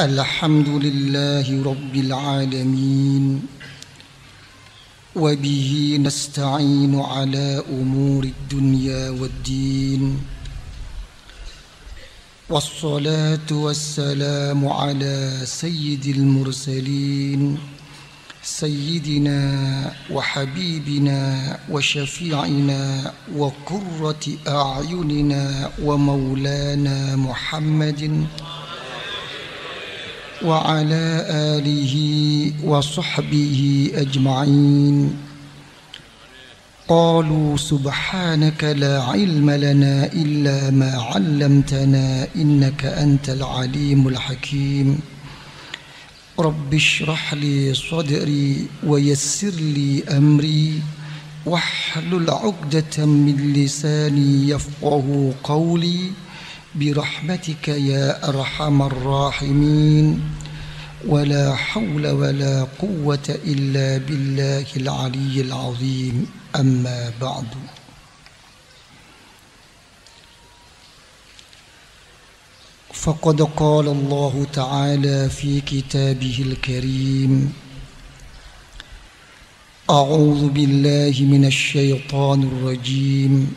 الحمد لله رب العالمين وبه نستعين على امور الدنيا والدين والصلاه والسلام على سيد المرسلين سيدنا وحبيبنا وشفيعنا وقره اعيننا ومولانا محمد وعلى آله وصحبه أجمعين قالوا سبحانك لا علم لنا إلا ما علمتنا إنك أنت العليم الحكيم رب اشرح لي صدري ويسر لي أمري واحلل عقدة من لساني يفقه قولي برحمتك يا أرحم الراحمين ولا حول ولا قوة إلا بالله العلي العظيم أما بعد فقد قال الله تعالى في كتابه الكريم أعوذ بالله من الشيطان الرجيم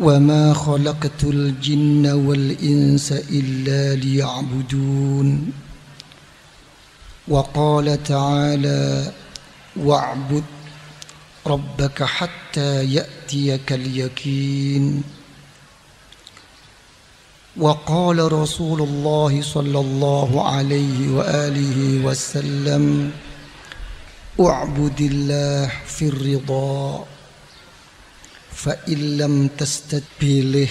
وما خلقت الجن والإنس إلا ليعبدون وقال تعالى واعبد ربك حتى يأتيك اليقين وقال رسول الله صلى الله عليه وآله وسلم اعبد الله في الرضا fa illam tastadbilih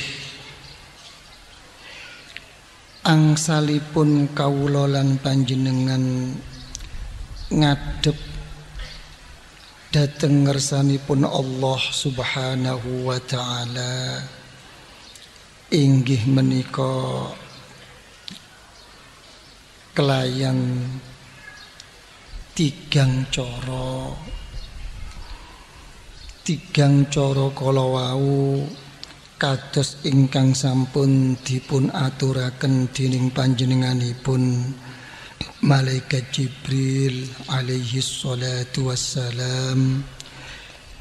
angsalipun kawula lan panjenengan ngadep Dateng ngersanipun Allah Subhanahu wa taala inggih menika kelayan tigang cara tigang cara kala kados ingkang sampun dipun aturaken dening panjenenganipun malaikat Jibril alaihi salatu wassalam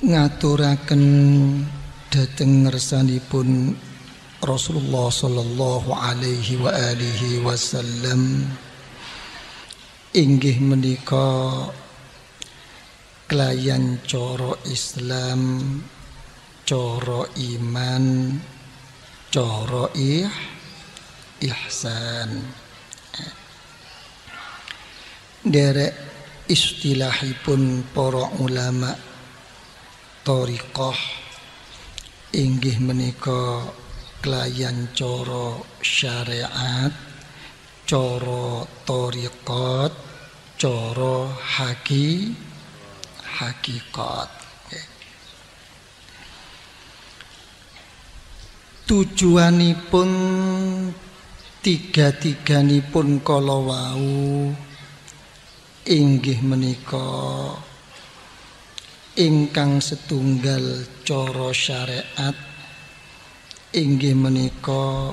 ngaturaken dhateng ngersanipun Rasulullah sallallahu alaihi wa alihi wasallam inggih menika Klien coro Islam coro iman coro ih, ihsan derek istilahipun para ulama thariqah inggih menika klien coro syariat coro thariqat coro haki hakikat. Tujuanipun tiga-tiganipun kala wau inggih menika ingkang setunggal cara syariat inggih menika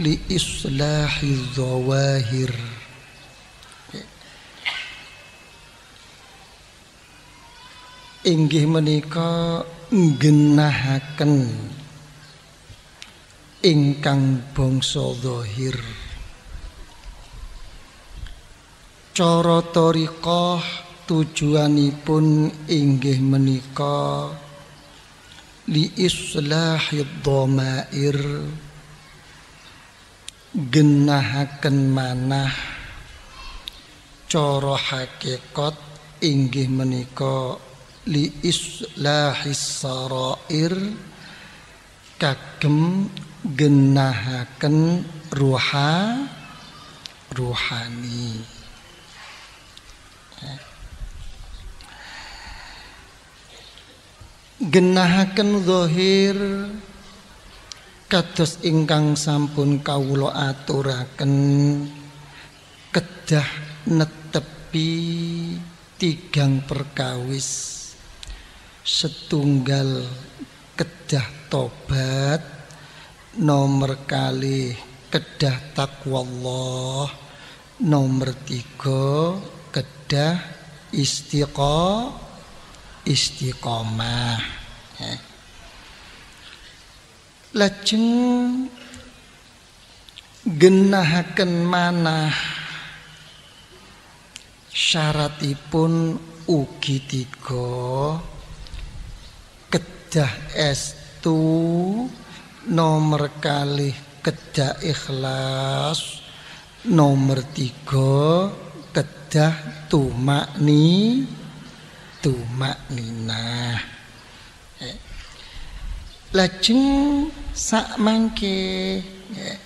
li islahi dzawahir inggih menika ngenahaken ingkang bangsa dhahir cara tariqah tujuanipun inggih menika li islahid dhamair manah cara hakikat inggih menika li islahis sarair kagem genahaken ruha ruhani genahaken zahir kados ingkang sampun kawula aturaken kedah netepi tigang perkawis setunggal kedah tobat nomor kali kedah takwallah nomor tiga kedah istiqo istiqomah eh. lajeng genahaken mana syaratipun ugi tiga kedah estu nomor kali kedah ikhlas nomor tiga kedah tumakni ni eh. lajeng sak mangke eh.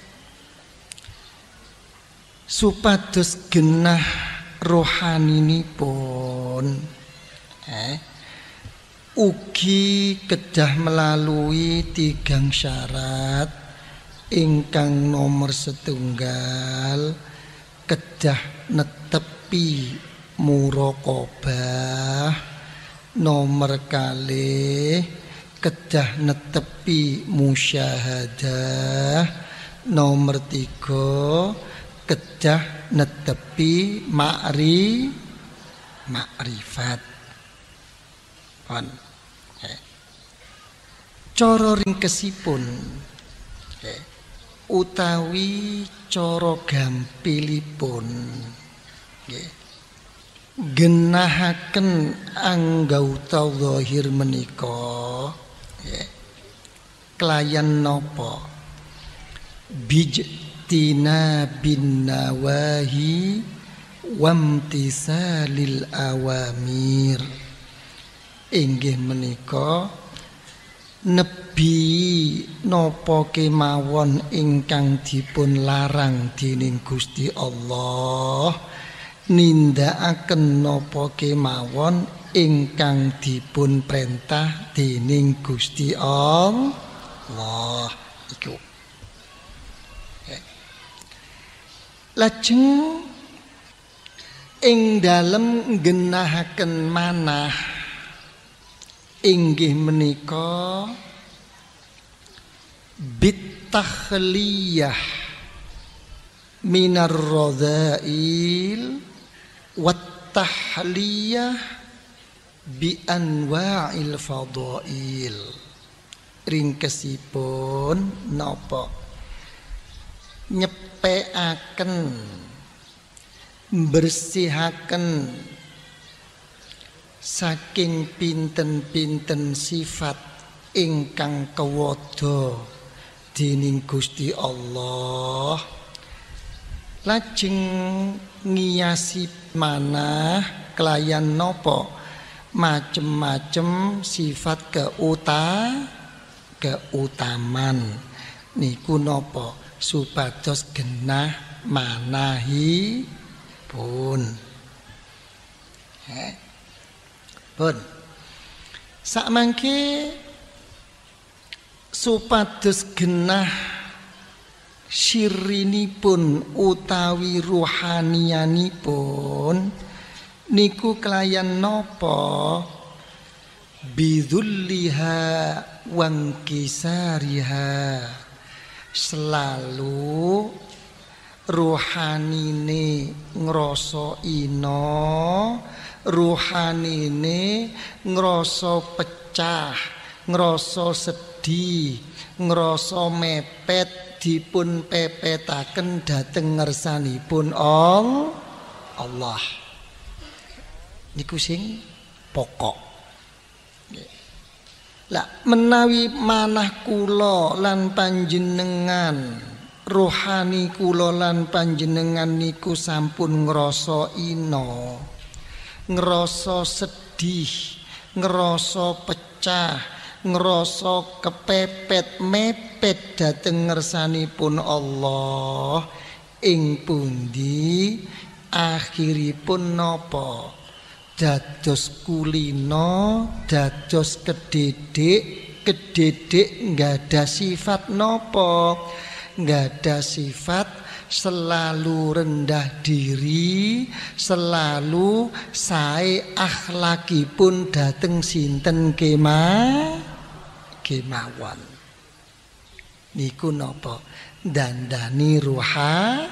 supados genah rohani pun eh ugi kedah melalui tigang syarat ingkang nomor setunggal kedah netepi murokobah nomor kali kedah netepi musyahadah nomor tiga kedah netepi makri makrifat Pun. Cara ringkesipun utawi cara gampilipun nggih genahaken angga utawa zahir menika klayan napa bijtina binawahi wamtisalil awamir inggih menika nebi napa kemawon ingkang dipun larang dening Gusti Allah nindakaken napa kemawon ingkang dipun perintah dening Gusti Allah iku lajeng ing dalem genahaken manah inggih menika bitakhliyah minar radail wat tahliyah bi anwa'il fadail ringkesipun napa nyepekaken bersihaken saking pinten-pinten sifat ingkang kewada dening Gusti Allah lajing ngiyasi manah klayan nopo macem-macem sifat keuta keutaman niku nopo supados genah manahi pun Hai eh, pun. mangke supados genah pun utawi ruhanianipun niku kelayan nopo bidulliha wangkisariha selalu ruhanine ngrasa ina ruhanine ngrasa pecah, ngrasa sedih, ngrasa mepet dipun pepetaken dhateng ngersanipun Ong Allah. Niku sing pokok. Lah menawi manah kula lan panjenengan rohani kula lan panjenengan niku sampun ngrasa ina. ngerasa sedih, ngerasa pecah, ngerasa kepepet mepet dhateng pun Allah ing pundi akhiripun nopo, dados kulino dados kedede nggak ada sifat nopo, nggak ada sifat selalu rendah diri, selalu sae akhlakipun dateng sinten kema kemawon. Niku napa? Dandani ruha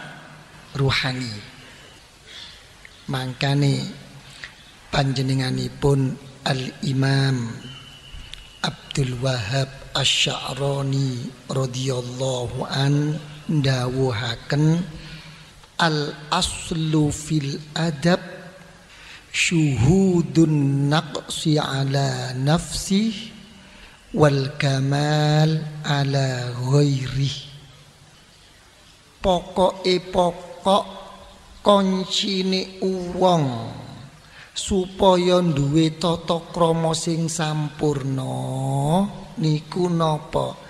ruhani. Mangkane panjenenganipun Al-Imam Abdul Wahab asy radhiyallahu an ndawuhaken al aslu fil adab syuhudun naqsi ala nafsi wal kamal ala ghairi pokoke pokok koncine uwong supaya duwe tata krama sing sampurna niku napa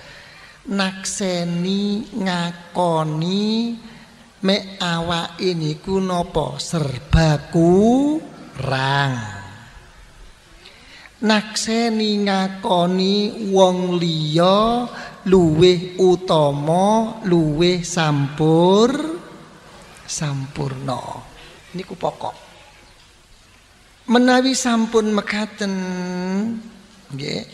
nakseni ngakoni me awak ini ku nopo serba rang. nakseni ngakoni wong liya luweh utama luweh sampur sampurna niku pokok menawi sampun mekaten nggih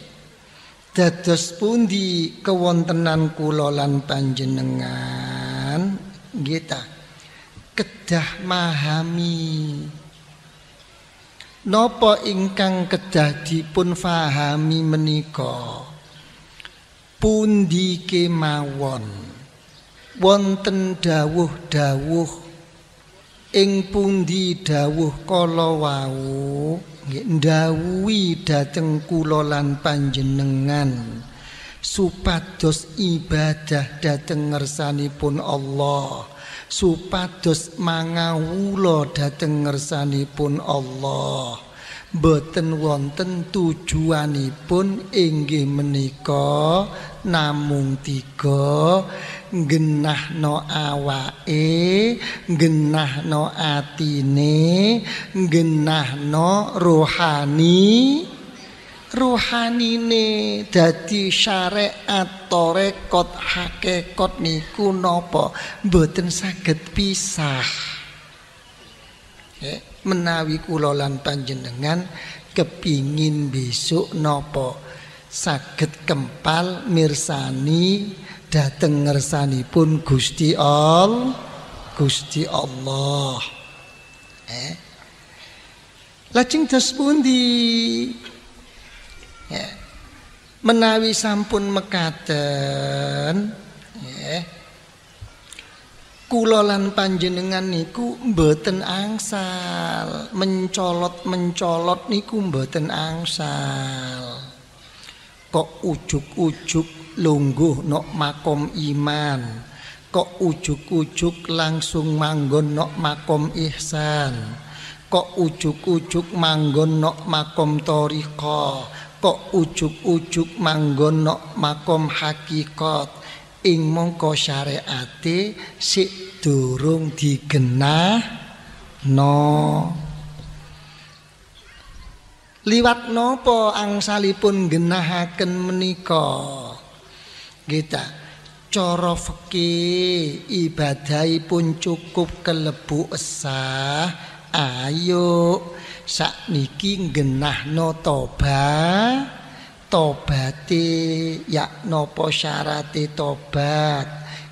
dados pundi kewontenan kula lan panjenengan kita kedah mahami nopo ingkang kedah dipun fahami menika pundi kemawon wonten dawuh-dawuh ing pundi dawuh kala wau ndawuhi dhateng kula lan panjenengan supados ibadah dhateng ngersanipun Allah supados mangawula dhateng ngersanipun Allah boten wonten tujuanipun inggih menika namung tiga GENAH genahno awake NO atine genahno rohani rohanine dadi syariat tarekat hakikat niku napa mboten saged pisah eh, menawi kula lan panjenengan kepingin besok napa saged kempal mirsani dateng pun Gusti Allah Gusti Allah. Eh. Lajeng tas pundi? Eh. Menawi sampun mekaten, eh. Kula lan panjenengan niku mboten angsal mencolot-mencolot niku mboten angsal. Kok ujuk-ujuk lungguh nok makom iman kok ujuk-ujuk langsung manggon nok makom ihsan kok ujuk-ujuk manggon nok makom toriko kok ujuk-ujuk manggon nok makom hakikat ing mongko syariati si durung digenah no liwat nopo angsalipun genahaken menikah Gita Coro ibadai pun cukup kelebu esah Ayo Sak niki genah no toba Tobati Yak nopo syarati tobat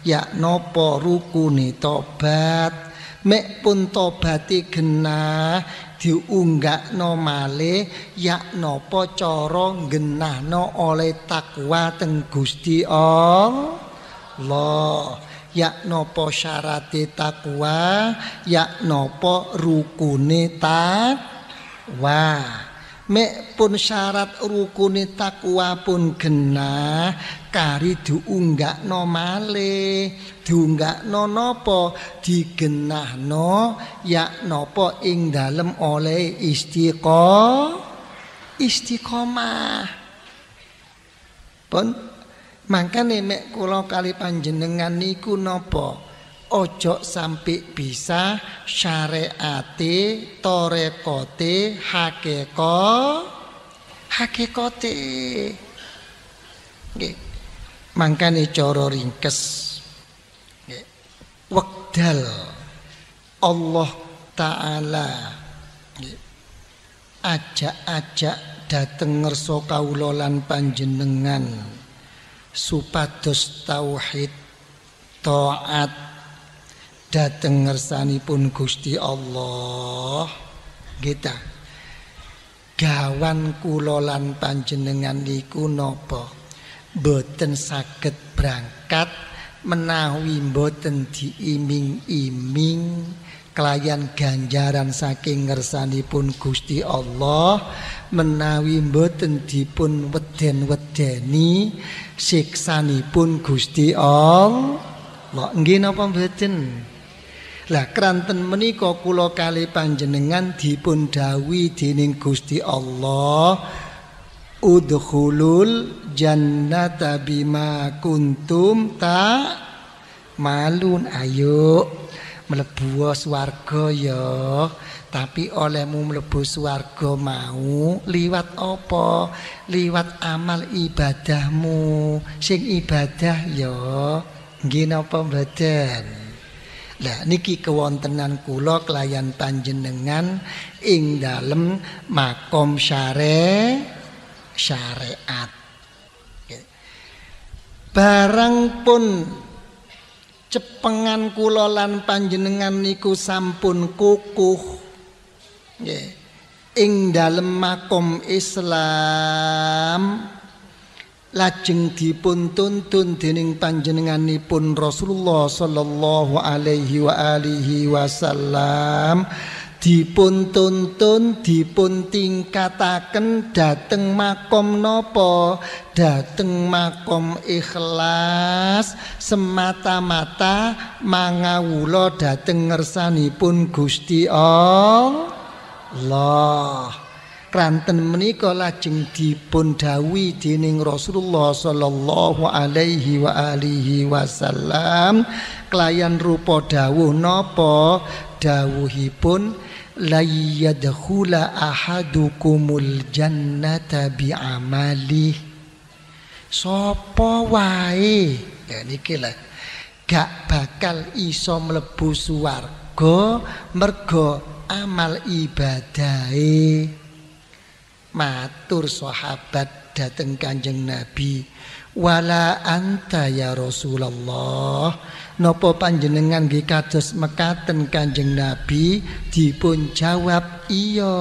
Yak nopo rukuni tobat Mek pun tobati genah diunggakno malih yak napa cara ngenahno oleh takwa teng Gusti Allah yak napa syaratte takwa yak napa rukune takwa mek pun syarat rukune takwa pun genah kari diunggakno malih diunggakno napa digenahno yak napa ing dalem oleh istiqo istiqomah pun mangkane mek kula kali panjenengan niku napa ojo sampai bisa syariati torekote hakeko hakekote nggih mangkane coro ringkes nggih wakdal Allah taala ajak-ajak dateng ngerso kaulolan panjenengan supados tauhid taat dateng ngersanipun Gusti Allah kita gawan kulolan panjenengan niku nopo boten saged berangkat menawi boten diiming-iming kelayan ganjaran saking ngersanipun Gusti Allah menawi boten dipun weden-wedeni siksanipun Gusti Allah Allah nggih napa mboten Lah kranten menika kula kali panjenengan dipun dawuhi dening Gusti Allah udkhulul jannata bima kuntum ta malun ayuk mlebu swarga ya tapi olehmu mlebu swarga mau liwat apa liwat amal ibadahmu sing ibadah ya nggih napa mboten Lah niki kewontenan kula kelayan panjenengan ing dalem makom syare syariat. Barang pun cepengan kula lan panjenengan niku sampun kukuh. Nggih. Ing dalem makom Islam lajeng dipun tuntun dening panjenenganipun Rasulullah sallallahu alaihi wa alihi wasallam dipun tuntun dipun tingkatakan dateng makom nopo dateng makom ikhlas semata-mata mangawula dateng ngersanipun Gusti Allah Kranten menika lajeng dipun dawuhi dening Rasulullah sallallahu alaihi wa alihi wasallam kelayan rupa dawuh napa dawuhipun la yadkhula ahadukumul jannata bi amali sapa wae ya niki lah gak bakal iso mlebu swarga mergo amal ibadahe matur sahabat dateng Kanjeng Nabi wala anta ya Rasulullah nopo panjenengan gi kados mekaten Kanjeng Nabi dipun jawab iya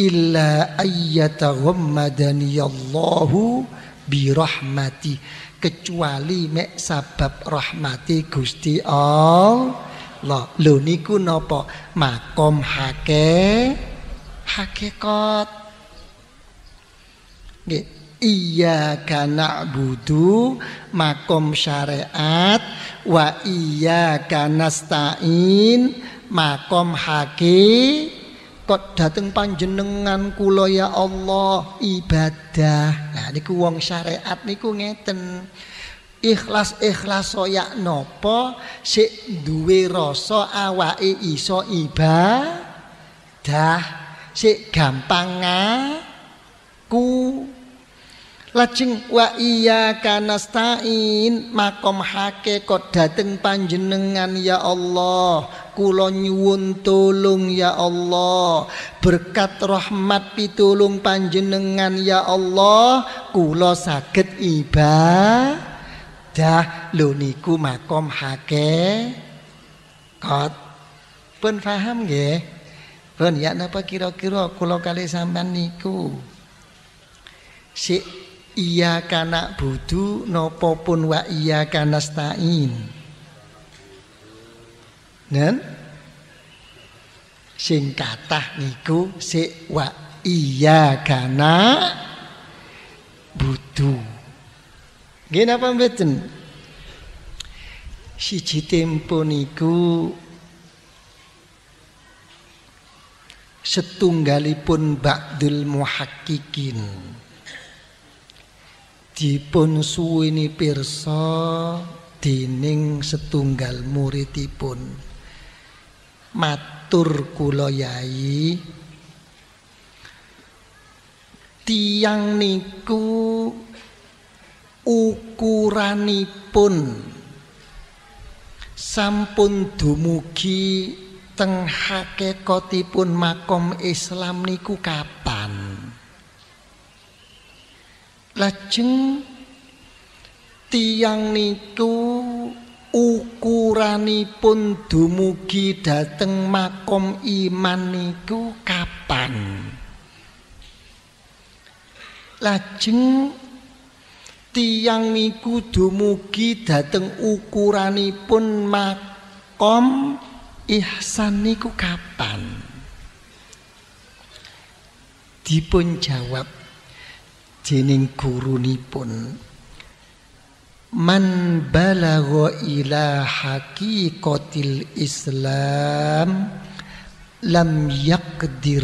illa ayyataghammadani Allahu bi rahmati kecuali mek sabab rahmati Gusti Allah lho niku nopo makom hake hakikat. Nggih, iya kana budu makom syariat wa iya kana stain makom hakikat kok dateng panjenengan kulo ya Allah ibadah. Nah niku wong syariat niku ngeten. Ikhlas ikhlas soya nopo si duwe rasa awake iso ibadah si gampang ngaku ah. lajeng wa iya kanastain makom hake kok dateng panjenengan ya Allah kulo nyuwun tulung ya Allah berkat rahmat pitulung panjenengan ya Allah kulo sakit ibadah dah niku makom hake kot pun paham gak? Ron ya napa kira-kira kula kali sampean niku. Si iya kana budu napa pun wa iya kana stain. nen sing kathah niku si wa iya kana budu. Nggih napa mboten? Siji tempo niku setunggalipun ba'dul muhakkikin dipun suwini pirsa dening setunggal muridipun matur kula yai tiang niku ukuranipun sampun dumugi teng hakikatipun makom Islam niku kapan lajeng tiang niku ukuranipun dumugi dateng makom iman niku kapan lajeng tiang niku dumugi dateng ukuranipun makom ihsan niku kapan? Dipun jawab guru nipun Man balagha ila haqiqatil Islam lam yaqdir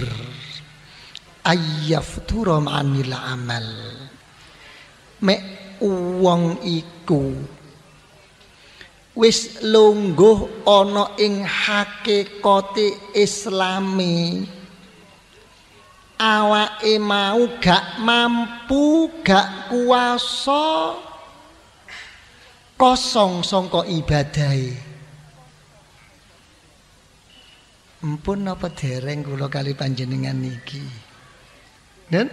ayyaftura anil amal mek uang iku wis lungguh ana ing hakikate islami awake mau gak mampu gak kuasa kosong sangka ibadah mpun napa dereng kula kali panjenengan niki dan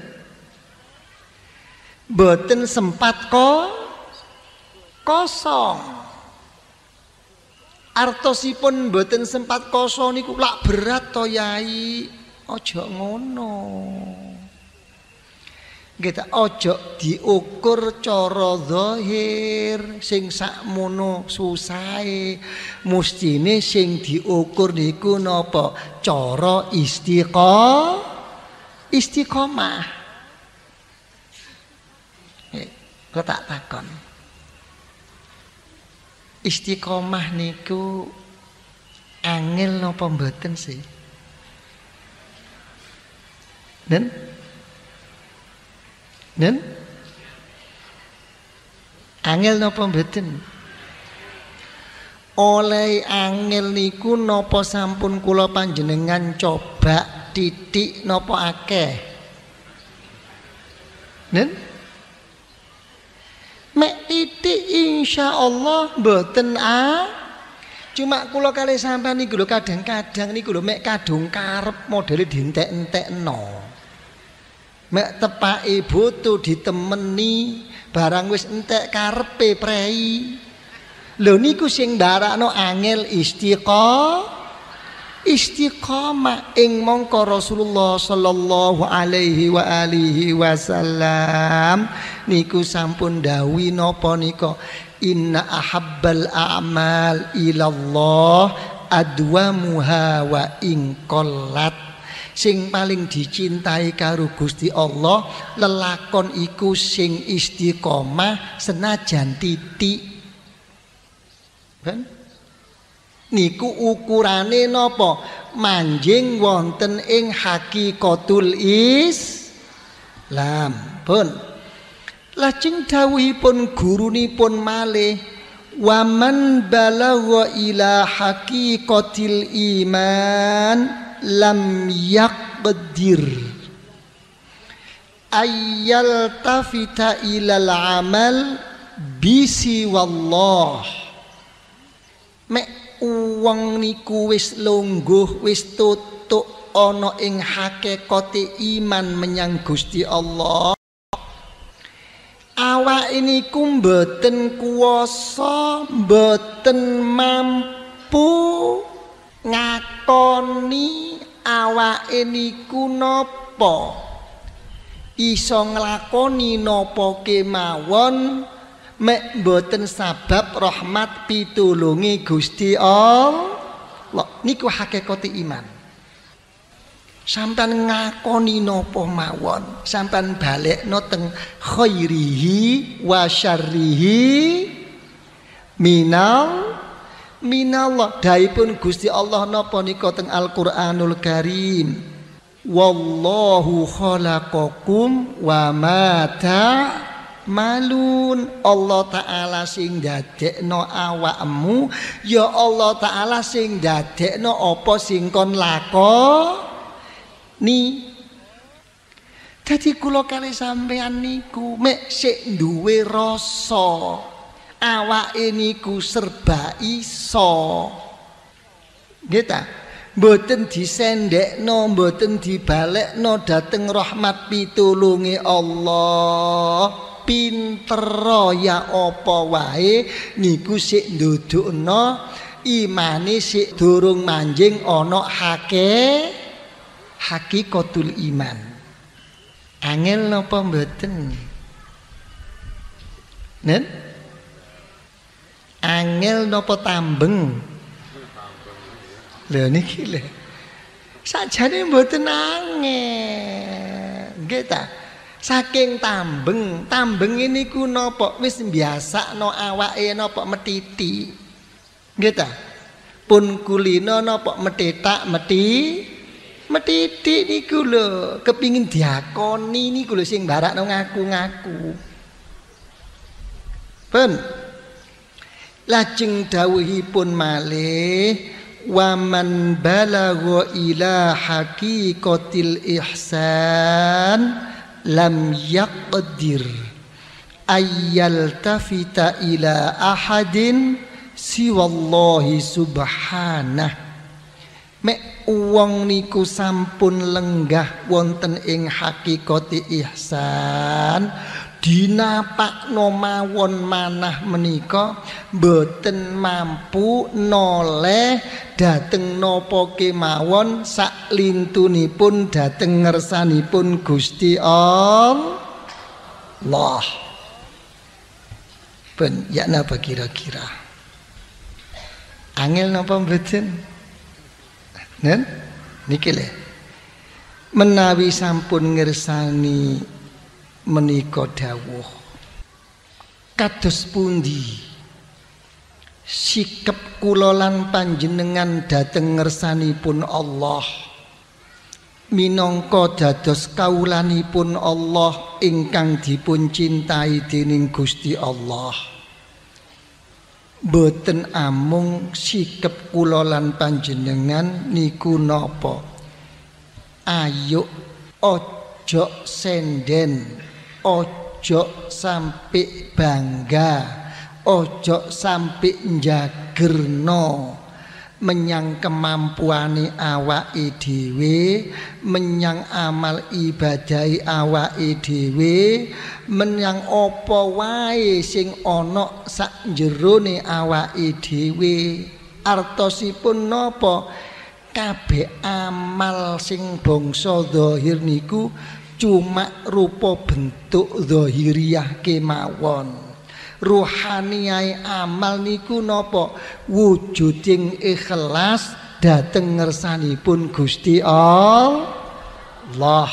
sempat kok kosong Artosipun mboten sempat koso niku lak berat to Yai. Aja ngono. Kita ojo diukur cara zahir sing sakmono susahe. Mustine sing diukur niku napa? Cara istiqo istiqomah. Eh, kok tak takon. Istiqomah niku angel no mboten sih? Dan dan angel no mboten? Oleh angel niku nopo sampun kulo panjenengan coba titik nopo akeh? Dan Insya Allah mboten a. Cuma kulo kali sampai nih lho kadang-kadang nih lho mek kadung karep modele dientek-entekno. Mek tepake butuh ditemeni barang wis entek karpe prei. lo niku sing no angel istiqomah. istiqamah ing mongko Rasulullah sallallahu alaihi wa alihi wasallam niku sampun dawi nopo niko. Inna ahabbal a'mal ilallah muha wa ingkollat sing paling dicintai karo Gusti Allah lelakon iku sing istiqomah senajan titik ben niku ukurane nopo manjing wonten ing hakikatul is lam pun Lajeng dawuhipun gurunipun malih waman balagha ila haqiqatil iman lam yaqdir ayyal tafita ilal amal bisi wallah mek uang niku wis lungguh wis tutuk ana ing hakikate iman menyang Gusti Allah awak ini ku mboten kuwasa mboten mampu ngakoni awak ini ku nopo iso ngelakoni nopo kemawon mek mboten sabab rahmat pitulungi gusti Allah niku hakikati iman sampean ngakoni nopo mawon sampean balekno teng khairihi wa syarrihi minal minallah daipun Gusti Allah nopo niko teng Al-Qur'anul Karim wallahu khalaqakum wa mata malun Allah taala sing dadekno awakmu ya Allah taala sing dadekno apa sing kon lakon ni dadi kula kali sampean niku mek sik duwe rasa awake niku serba iso ngeta mboten disendekno mboten dibalekno dhateng rahmat pitulunge Allah pinter ya apa wae niku sik ndudukno imane sik durung manjing ana hakee hakikatul iman. Angel napa mboten? Nen? Angel napa tambeng? Lha niki lho. Sajane mboten angel. Nggih ta? Saking tambeng, tambeng ini ku nopo wis biasa no awake nopo metiti. Nggih Pun kulino nopo metetak meti Metitik niku lho, kepingin diakoni niku lho sing barakno ngaku-ngaku. Pun. Lajeng dawuhipun malih waman balagha ila haqiqatil ihsan lam yaqdir tafita ila ahadin siwallahi subhanah mek wong niku sampun lenggah wonten ing hakikati ihsan Dina Pak Nomawon manah menika boten mampu noleh dateng nopo kemawon sak lintunipun dateng ngersanipun Gusti Allah ben napa kira-kira angel nopo mboten Nen? Menawi sampun ngersani menika dawuh. Kados pundi sikap kula lan panjenengan dhateng ngersanipun Allah minangka dados kawulanipun Allah ingkang dipun cintai dening Gusti Allah. boten amung sikap kula lan panjenengan niku napa ayo ojo senden ojo sampik bangga ojo sampik njagerno menyang kemampuan awak dhewe menyang amal ibadah awak dhewe menyang apa wae sing ana sak jerone awak dhewe artosipun napa kabeh amal sing bangsa zahir niku cuma rupa bentuk zahiriah kemawon ruhaniyai amal niku nopo wujuding ikhlas dateng ngersani pun gusti Allah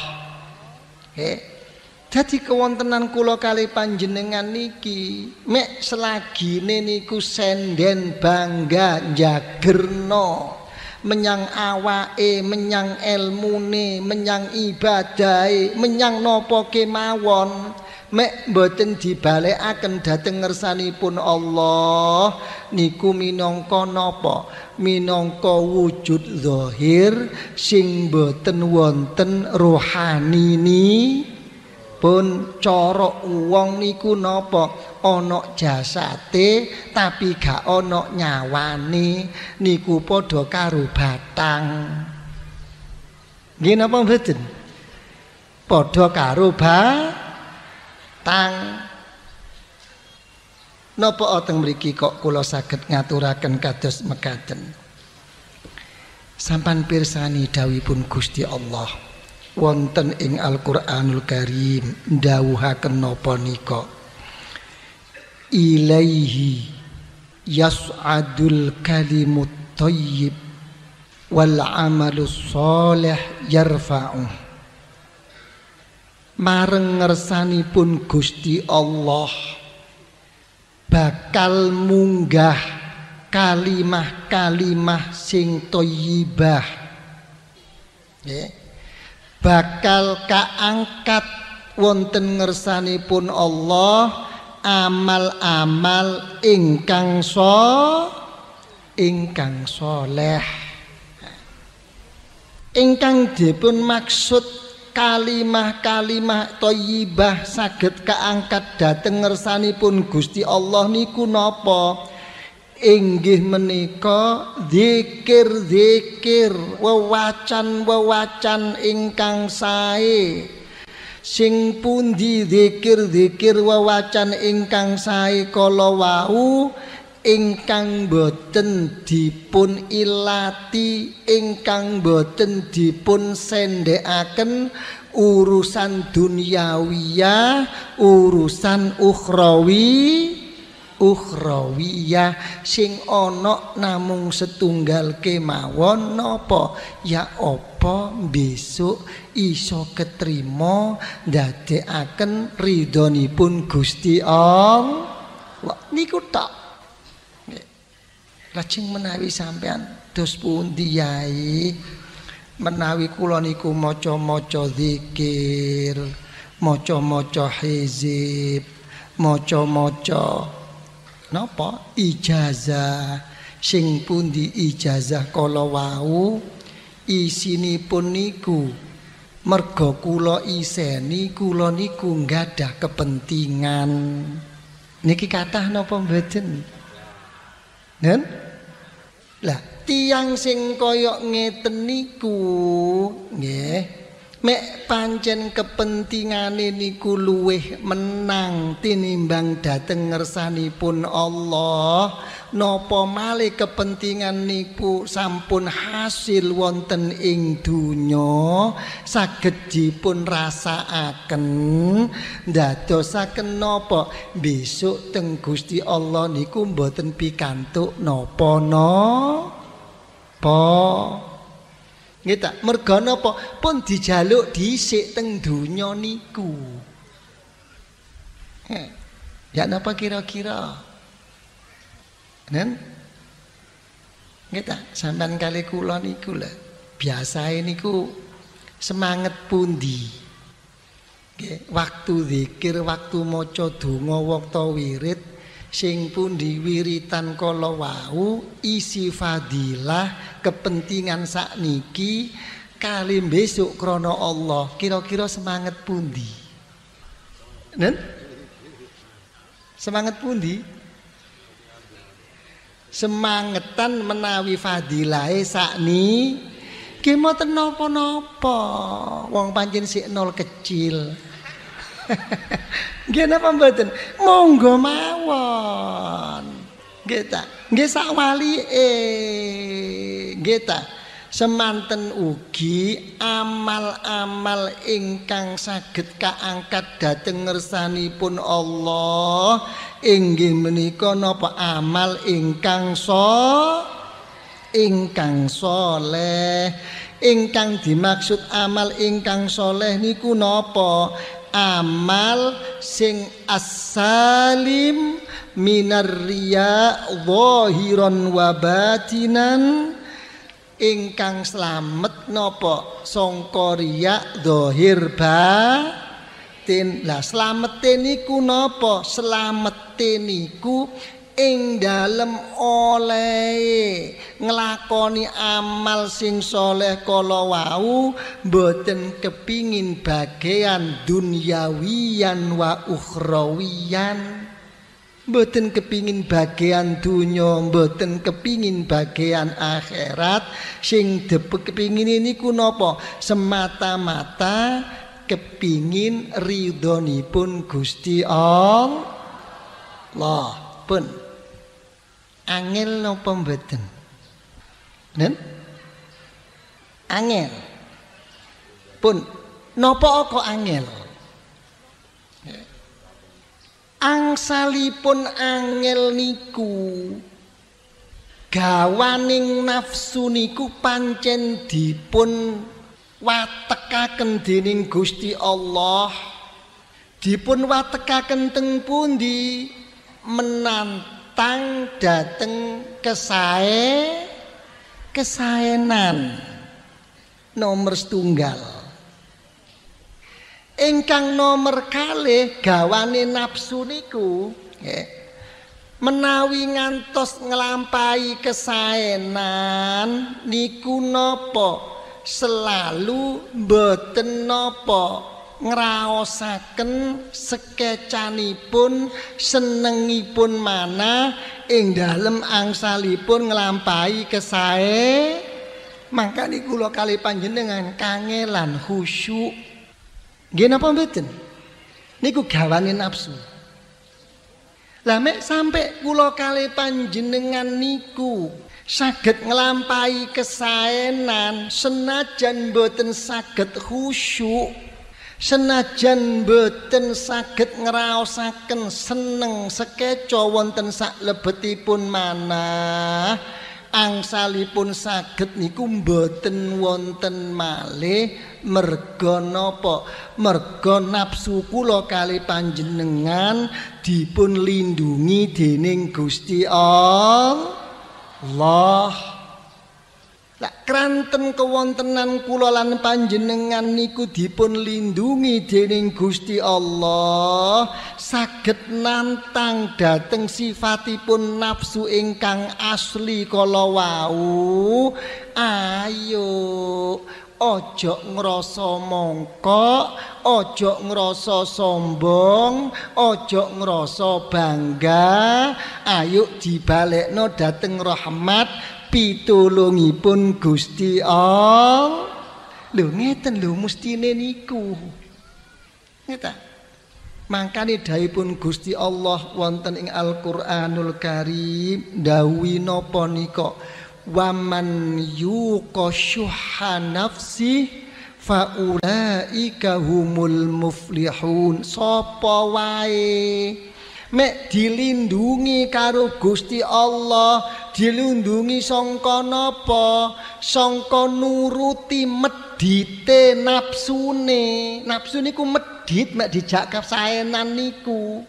eh. jadi kewontenan kulo kali panjenengan niki mek selagi niku senden bangga jagerno menyang awae menyang elmune menyang ibadai menyang nopo kemawon mek boten dibalekaken dhateng ngersanipun Allah niku minangka napa minangka wujud zahir sing boten wonten rohanini pun cara wong niku napa ana jasate tapi gak ana nyawane niku padha karo batang nggih napa mboten padha karo batang tang napa oteng mriki kok kula saged ngaturaken kados mekaten sampan pirsani dawuhipun Gusti Allah wonten ing Al-Qur'anul Karim dawuhaken napa nika ilaihi yas'adul kalimut thayyib wal 'amalus shalih yarfa'uhu marang ngersanipun Gusti Allah bakal munggah kalimah-kalimah sing thayyibah bakal kaangkat wonten ngersanipun Allah amal-amal ingkang so ingkang saleh ingkang dipun maksud kalimah-kalimah toyibah saged keangkat dateng ngersanipun Gusti Allah niku nopo inggih menika zikir-zikir wewacan-wewacan ingkang sae sing pundi zikir-zikir wewacan ingkang sae kala wau ingkang boten dipun ilati ingkang boten dipun sendekaken urusan duniawiyah urusan ukhrawi ukhrawiyah sing ana namung setunggal kemawon napa ya apa besok iso ketrima ndadekaken ridhonipun Gusti Allah niku tak Lajeng menawi sampean dos pundi yai menawi kula niku maca-maca zikir, maca-maca hizib, maca-maca napa ijazah sing pundi ijazah kala wau isinipun niku merga kula iseni kula niku gadah kepentingan niki kathah napa mboten Ngen? Lah, tiang sing koyok ngeten niku, nggih. mek pancen kepentingane niku luweh menang tinimbang dateng ngersanipun Allah napa malih kepentingan niku sampun hasil wonten ing donya saged dipun rasakaken ndadosaken napa besok teng Gusti Allah niku mboten pikantuk napa napa Nggih ta? Merga napa? Pun dijaluk dhisik teng donya niku. heh, ya napa kira-kira? Nen? Nggih ta? Sampeyan kali kula niku lho. Biasae niku semangat pundi? Nggih, waktu zikir, waktu maca donga, waktu wirid sing pundi wiritan kala wau isi fadilah kepentingan sakniki kali besok krono Allah kira-kira semangat pundi Nen? semangat pundi semangetan menawi fadilahe sakni ki moten napa wong panjen si nol kecil Nggih napa mboten? Monggo mawon. Nggih ta. Nggih sak Nggih ta. Semanten ugi amal-amal ingkang saged kaangkat dhateng ngersanipun Allah inggih menika napa amal ingkang so ingkang saleh ingkang dimaksud amal ingkang saleh niku napa amal sing asalim minar riya wahiron wabatinan ingkang selamat nopo songko riya dohir ba tin lah selamat teniku nopo selamat teniku ing dalem olehe nglakoni amal sing soleh kala wau mboten kepingin bagian dunyawiyan wa ukhrawiyan mboten kepingin bagian dunya mboten kepingin bagian akhirat sing dipengini niku napa semata-mata kepingin ridhonipun Gusti Allah pun Angil napa mboten? Nen? Angil. Pun napa kok angel? Angsalipun angel niku gawaning nafsu niku pancen dipun watekaken dening Gusti Allah dipun watekaken teng pundi menanti matang dateng kesae kesaenan nomor setunggal ingkang nomor kali gawane nafsu niku menawi ngantos ngelampai kesaenan niku nopo selalu boten nopo. ngraosaken sekecanipun senengipun mana ing dalem angsalipun nglampahi kesae maka niku lo kali panjenengan kangelan khusyuk nggih napa mboten niku gawane nafsu lah mek sampe kula kali panjenengan niku saged nglampahi kesaenan senajan mboten saged khusyuk Senajan mboten saged ngraosaken seneng sekeca wonten sak lebetipun manah angsalipun saged niku mboten wonten malih merga napa merga nafsu kula kali panjenengan dipun lindungi dening Gusti Allah Lah kranten kewontenan kula lan panjenengan niku dipun lindungi dening Gusti Allah saged nantang dhateng sifatipun nafsu ingkang asli kala wau ayo Ojo ngrasa mongkok, ojo ngrasa sombong, ojo ngrasa bangga, ayo dibalekno dhateng rahmat pitulungipun Gusti Allah. Lho ngeten lho mestine niku. Ngeta. Mangkane dhaipun Gusti Allah wonten ing Al-Qur'anul Karim dawuhi napa nika? Waman yuqashuha nafsi Fa'ula'ika humul muflihun. Sapa wae mek dilindungi karo Gusti Allah dilindungi sangka napa sangka nuruti medite nafsune nafsu niku medit mek dijak kasaenan niku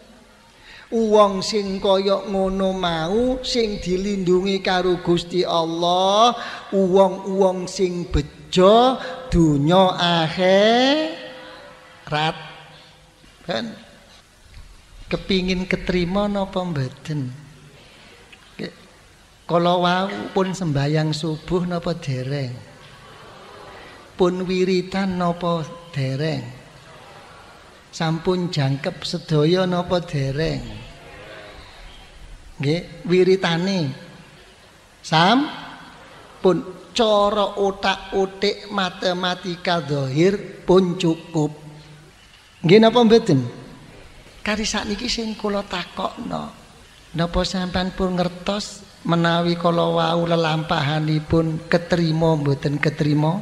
Uang sing kaya ngono mau sing dilindungi karo Gusti Allah, uang-uang sing bejo dunya akhirat. Kan? kepingin keterima napa mboten Kalau wau pun sembayang subuh napa dereng pun wiritan napa dereng sampun jangkep sedaya napa dereng nggih wiritane sam pun cara otak-otik matematika dohir pun cukup nggih napa mboten kari sak niki sing kula takokno napa sampean pun ngertos menawi kala wau lelampahanipun ketrima mboten ketrima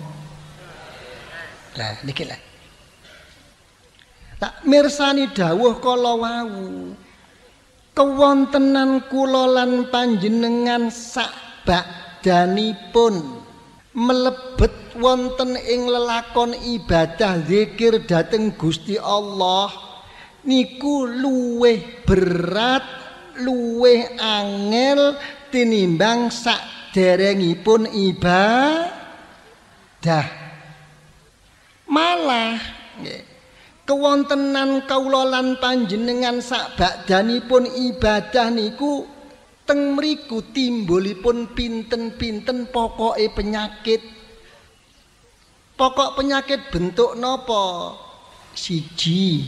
lah niki lah tak mirsani dawuh kala wau kewontenan kula lan panjenengan sak pun melebet wonten ing lelakon ibadah zikir dhateng Gusti Allah niku luweh berat luweh angel tinimbang sak derengipun iba dah malah kewontenan kaulolan panjenengan sak badanipun ibadah niku teng meriku timbulipun pinten-pinten pokoke penyakit pokok penyakit bentuk nopo siji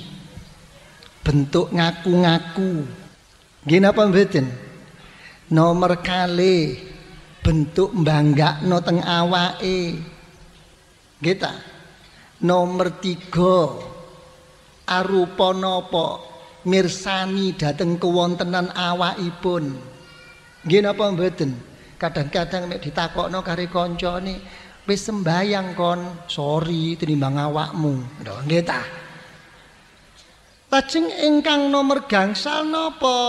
bentuk ngaku-ngaku gini apa nomer nomor kali bentuk bangga no teng awae kita nomor tiga arupa nopo mirsani dateng kewontenan awakipun gini apa mboten kadang-kadang nek ditakokno kare kancane wis sembayang kon sorry tinimbang awakmu lho nggih Lajeng ingkang nomer gangsal napa?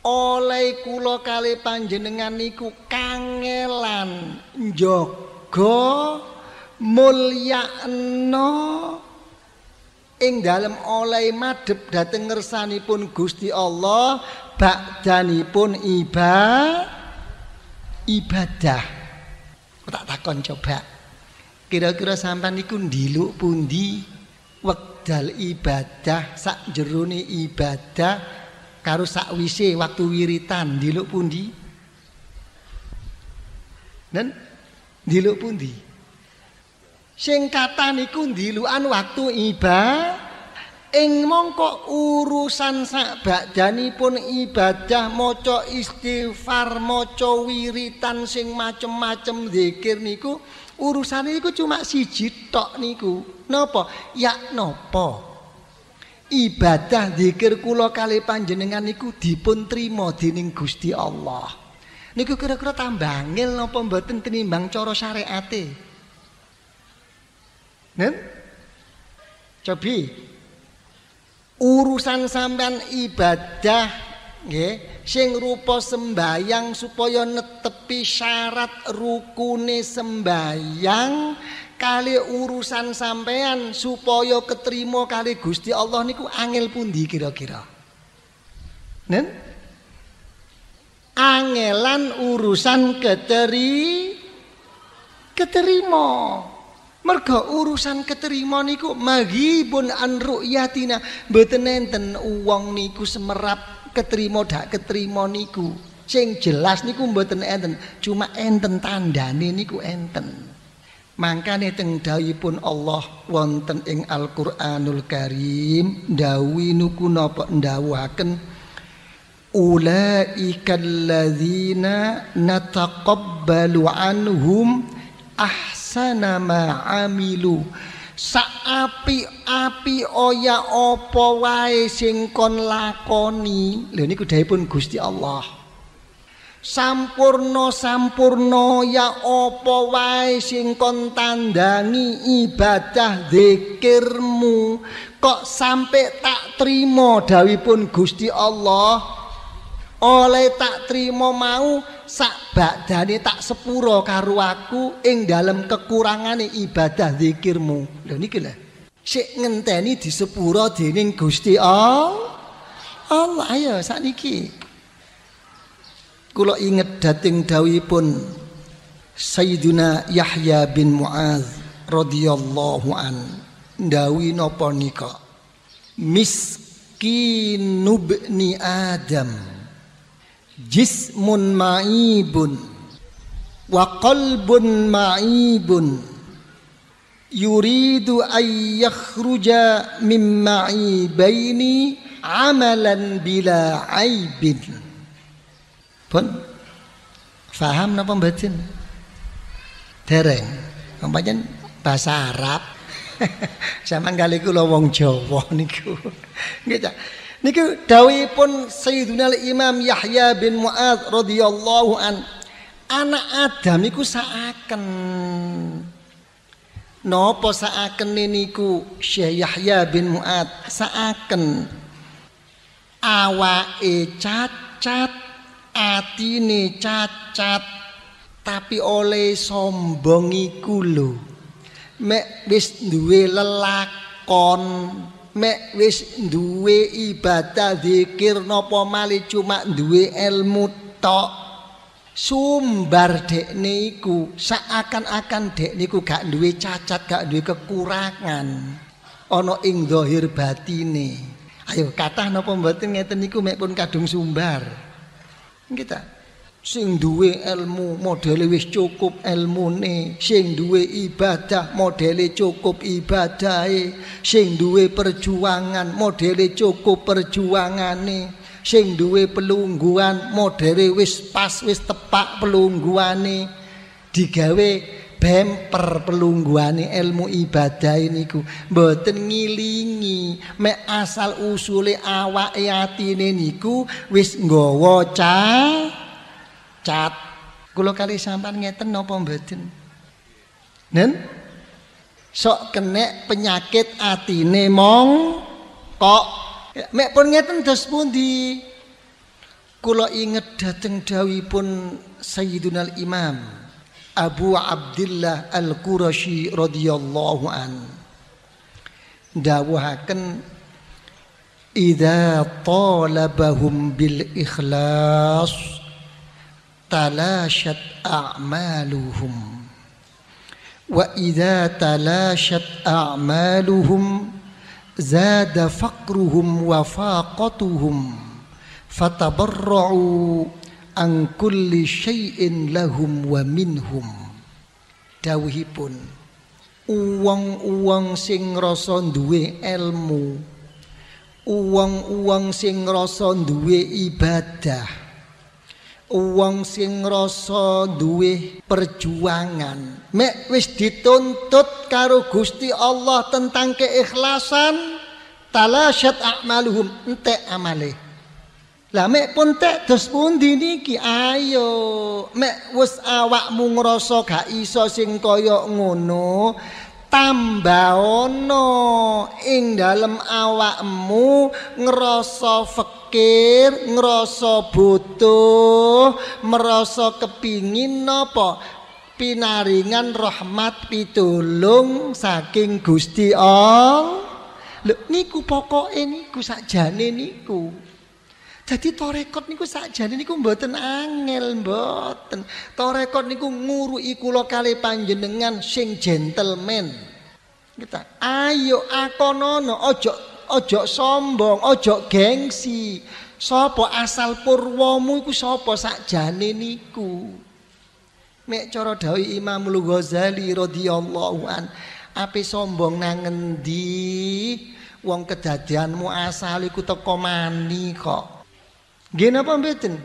Oleh kula kali panjenengan niku kangelan njaga mulyana ing dalem oleh madhep dhateng ngersanipun Gusti Allah badanipun iba ibadah. Tak takon coba. Kira-kira sampean niku Diluk pundi wektu wekdal ibadah sak jerone ibadah karo sak wise waktu wiritan diluk pundi nen diluk pundi sing kataniku dilukan waktu ibadah ing mongko urusan sak badanipun ibadah maca istighfar maca wiritan sing macem-macem zikir niku Urusane iku cuma siji tok niku. Napa? Ya napa? Ibadah zikir kula kali panjenengan niku dipun trima dening Gusti Allah. Niku kira-kira tambangil napa mboten tinimbang cara syariate. Nen? Cobi. Urusan sampean ibadah nggih sing rupa sembayang supaya netepi syarat rukune sembayang kali urusan sampean supaya keterima kali Gusti Allah niku angel pundi kira-kira nen angelan urusan keteri keterima Mergo urusan keterima niku magi an ru'yatina mboten uang niku semerap keterima dak ceng niku. Sing jelas niku mboten enten, cuma enten tandane niku enten. Mangkane teng dawuhipun Allah wonten ing Al-Qur'anul Karim dawuh niku napa ndawuhaken ulaika alladzina nataqabbalu anhum ahsana ma amilu saapi api oya opo wae sing kon lakoni lho niku dhaipun Gusti Allah sampurno sampurno ya opo wae sing kon tandangi ibadah zikirmu kok sampai tak trimo dawipun Gusti Allah oleh tak trimo mau sak badane tak sepuro karo aku ing dalem kekurangane ibadah zikirmu lho niki lho sik ngenteni disepuro dening Gusti Allah Allah ayo sak niki kula inget dating dawuhipun Sayyiduna Yahya bin Muaz radhiyallahu an ndawi napa nika miskinubni adam jismun ma'ibun wa qalbun ma'ibun yuridu ay yakhruja min ma'ibaini amalan bila aibin pun faham napa mboten dereng pancen bahasa Arab sama kali kula wong Jawa niku nggih Niki dawuhipun Sayyidina Imam Yahya bin Muadz radhiyallahu an. Anak Adam iku saaken. Nopo saaken niku Syekh Yahya bin Muadz saaken. Awake cacat, atine cacat, tapi oleh sombong iku lho. Mek wis duwe lelakon mek wis duwe ibadah zikir napa male cuma duwe ilmu tok sumbar dek niku seakan-akan dek niku gak duwe cacat gak duwe kekurangan ana ing zahir batine ayo katah napa mboten ngeten niku mek pun kadung sumbar nggih sing duwe ilmu modele wis cukup ilmune sing duwe ibadah modele cukup ibadahe sing duwe perjuangan modele cukup perjuangane sing duwe pelungguan modele wis pas wis tepak pelungguane digawe bemper pelungguane ilmu ibadah niku mboten ngilingi mek asal usule awake atine niku wis nggawa cah Cat. Kula kali sampean ngeten napa mboten? Nen? Sok kene penyakit ati mong kok. Mek pun ngeten dos pundi? Kula inget pun sayyidun al Imam Abu Abdullah Al-Qurashi radhiyallahu an. Dawuhaken Idza talabahum bil ikhlas talashat a'maluhum wa idza talashat a'maluhum zada faqruhum wa faqatuhum fatabarra'u an kulli syai'in lahum wa minhum dawuhipun uwong-uwong sing rasa duwe ilmu uwong-uwong sing rasa duwe ibadah Uang sing rasa duwe perjuangan mek wis dituntut karo Gusti Allah tentang keikhlasan talasyat a'maluhum entek amale lah mek pun tek dos pundi niki ayo mek wis awakmu ngrasa gak iso sing kaya ngono tambah ono ing dalam awakmu ngrasa fek fakir, ngerasa butuh, merasa kepingin napa? Pinaringan rahmat pitulung saking Gusti Allah. Lho niku pokoke niku sakjane niku. Jadi torekot niku sakjane niku mboten angel, mboten. Torekot niku nguruki kula kali panjenengan sing gentleman. Kita, ayo akonono ojo ojo sombong, ojo gengsi. Sopo asal purwamu iku sopo sakjane niku. Mek cara dawuh Imam Ghazali radhiyallahu an, ape sombong nang ngendi? Wong kedadeanmu asal iku teko mani kok. Nggih napa mboten?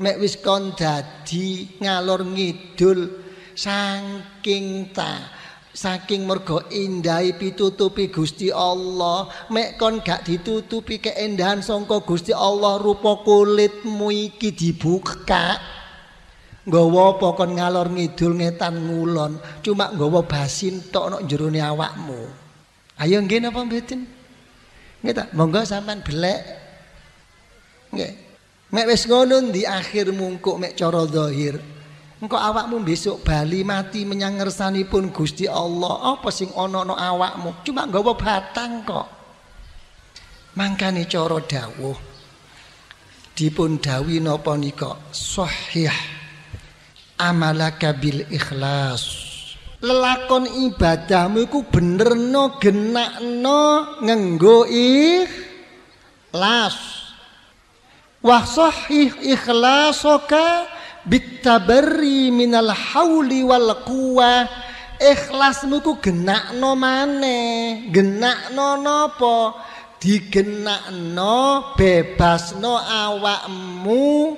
Mek wis kon dadi ngalor ngidul saking ta. Saking mergo indai pitutupi Gusti Allah, mek kon gak ditutupi keindahan songko Gusti Allah rupa kulitmu iki dibuka. Nggawa apa kon ngalor ngidul ngetan ngulon, cuma nggawa basin tok nok jeruni awakmu. Ayo nggih napa mboten? Nggih monggo sampean belek. Nggih. Mek wis ngono di akhir mungkuk mek cara zahir. engkau awakmu besok bali mati menyangersani pun gusti Allah apa sing ono no awakmu cuma nggawa batang kok mangkane coro dawuh dipun dawi napa nika sahih amalaka bil ikhlas lelakon ibadahmu iku bener no genak no ngenggo ikhlas wah sahih ikhlasoka bitabarri minal hauli wal quwa ikhlasmu ku no maneh genakno no bebas no awakmu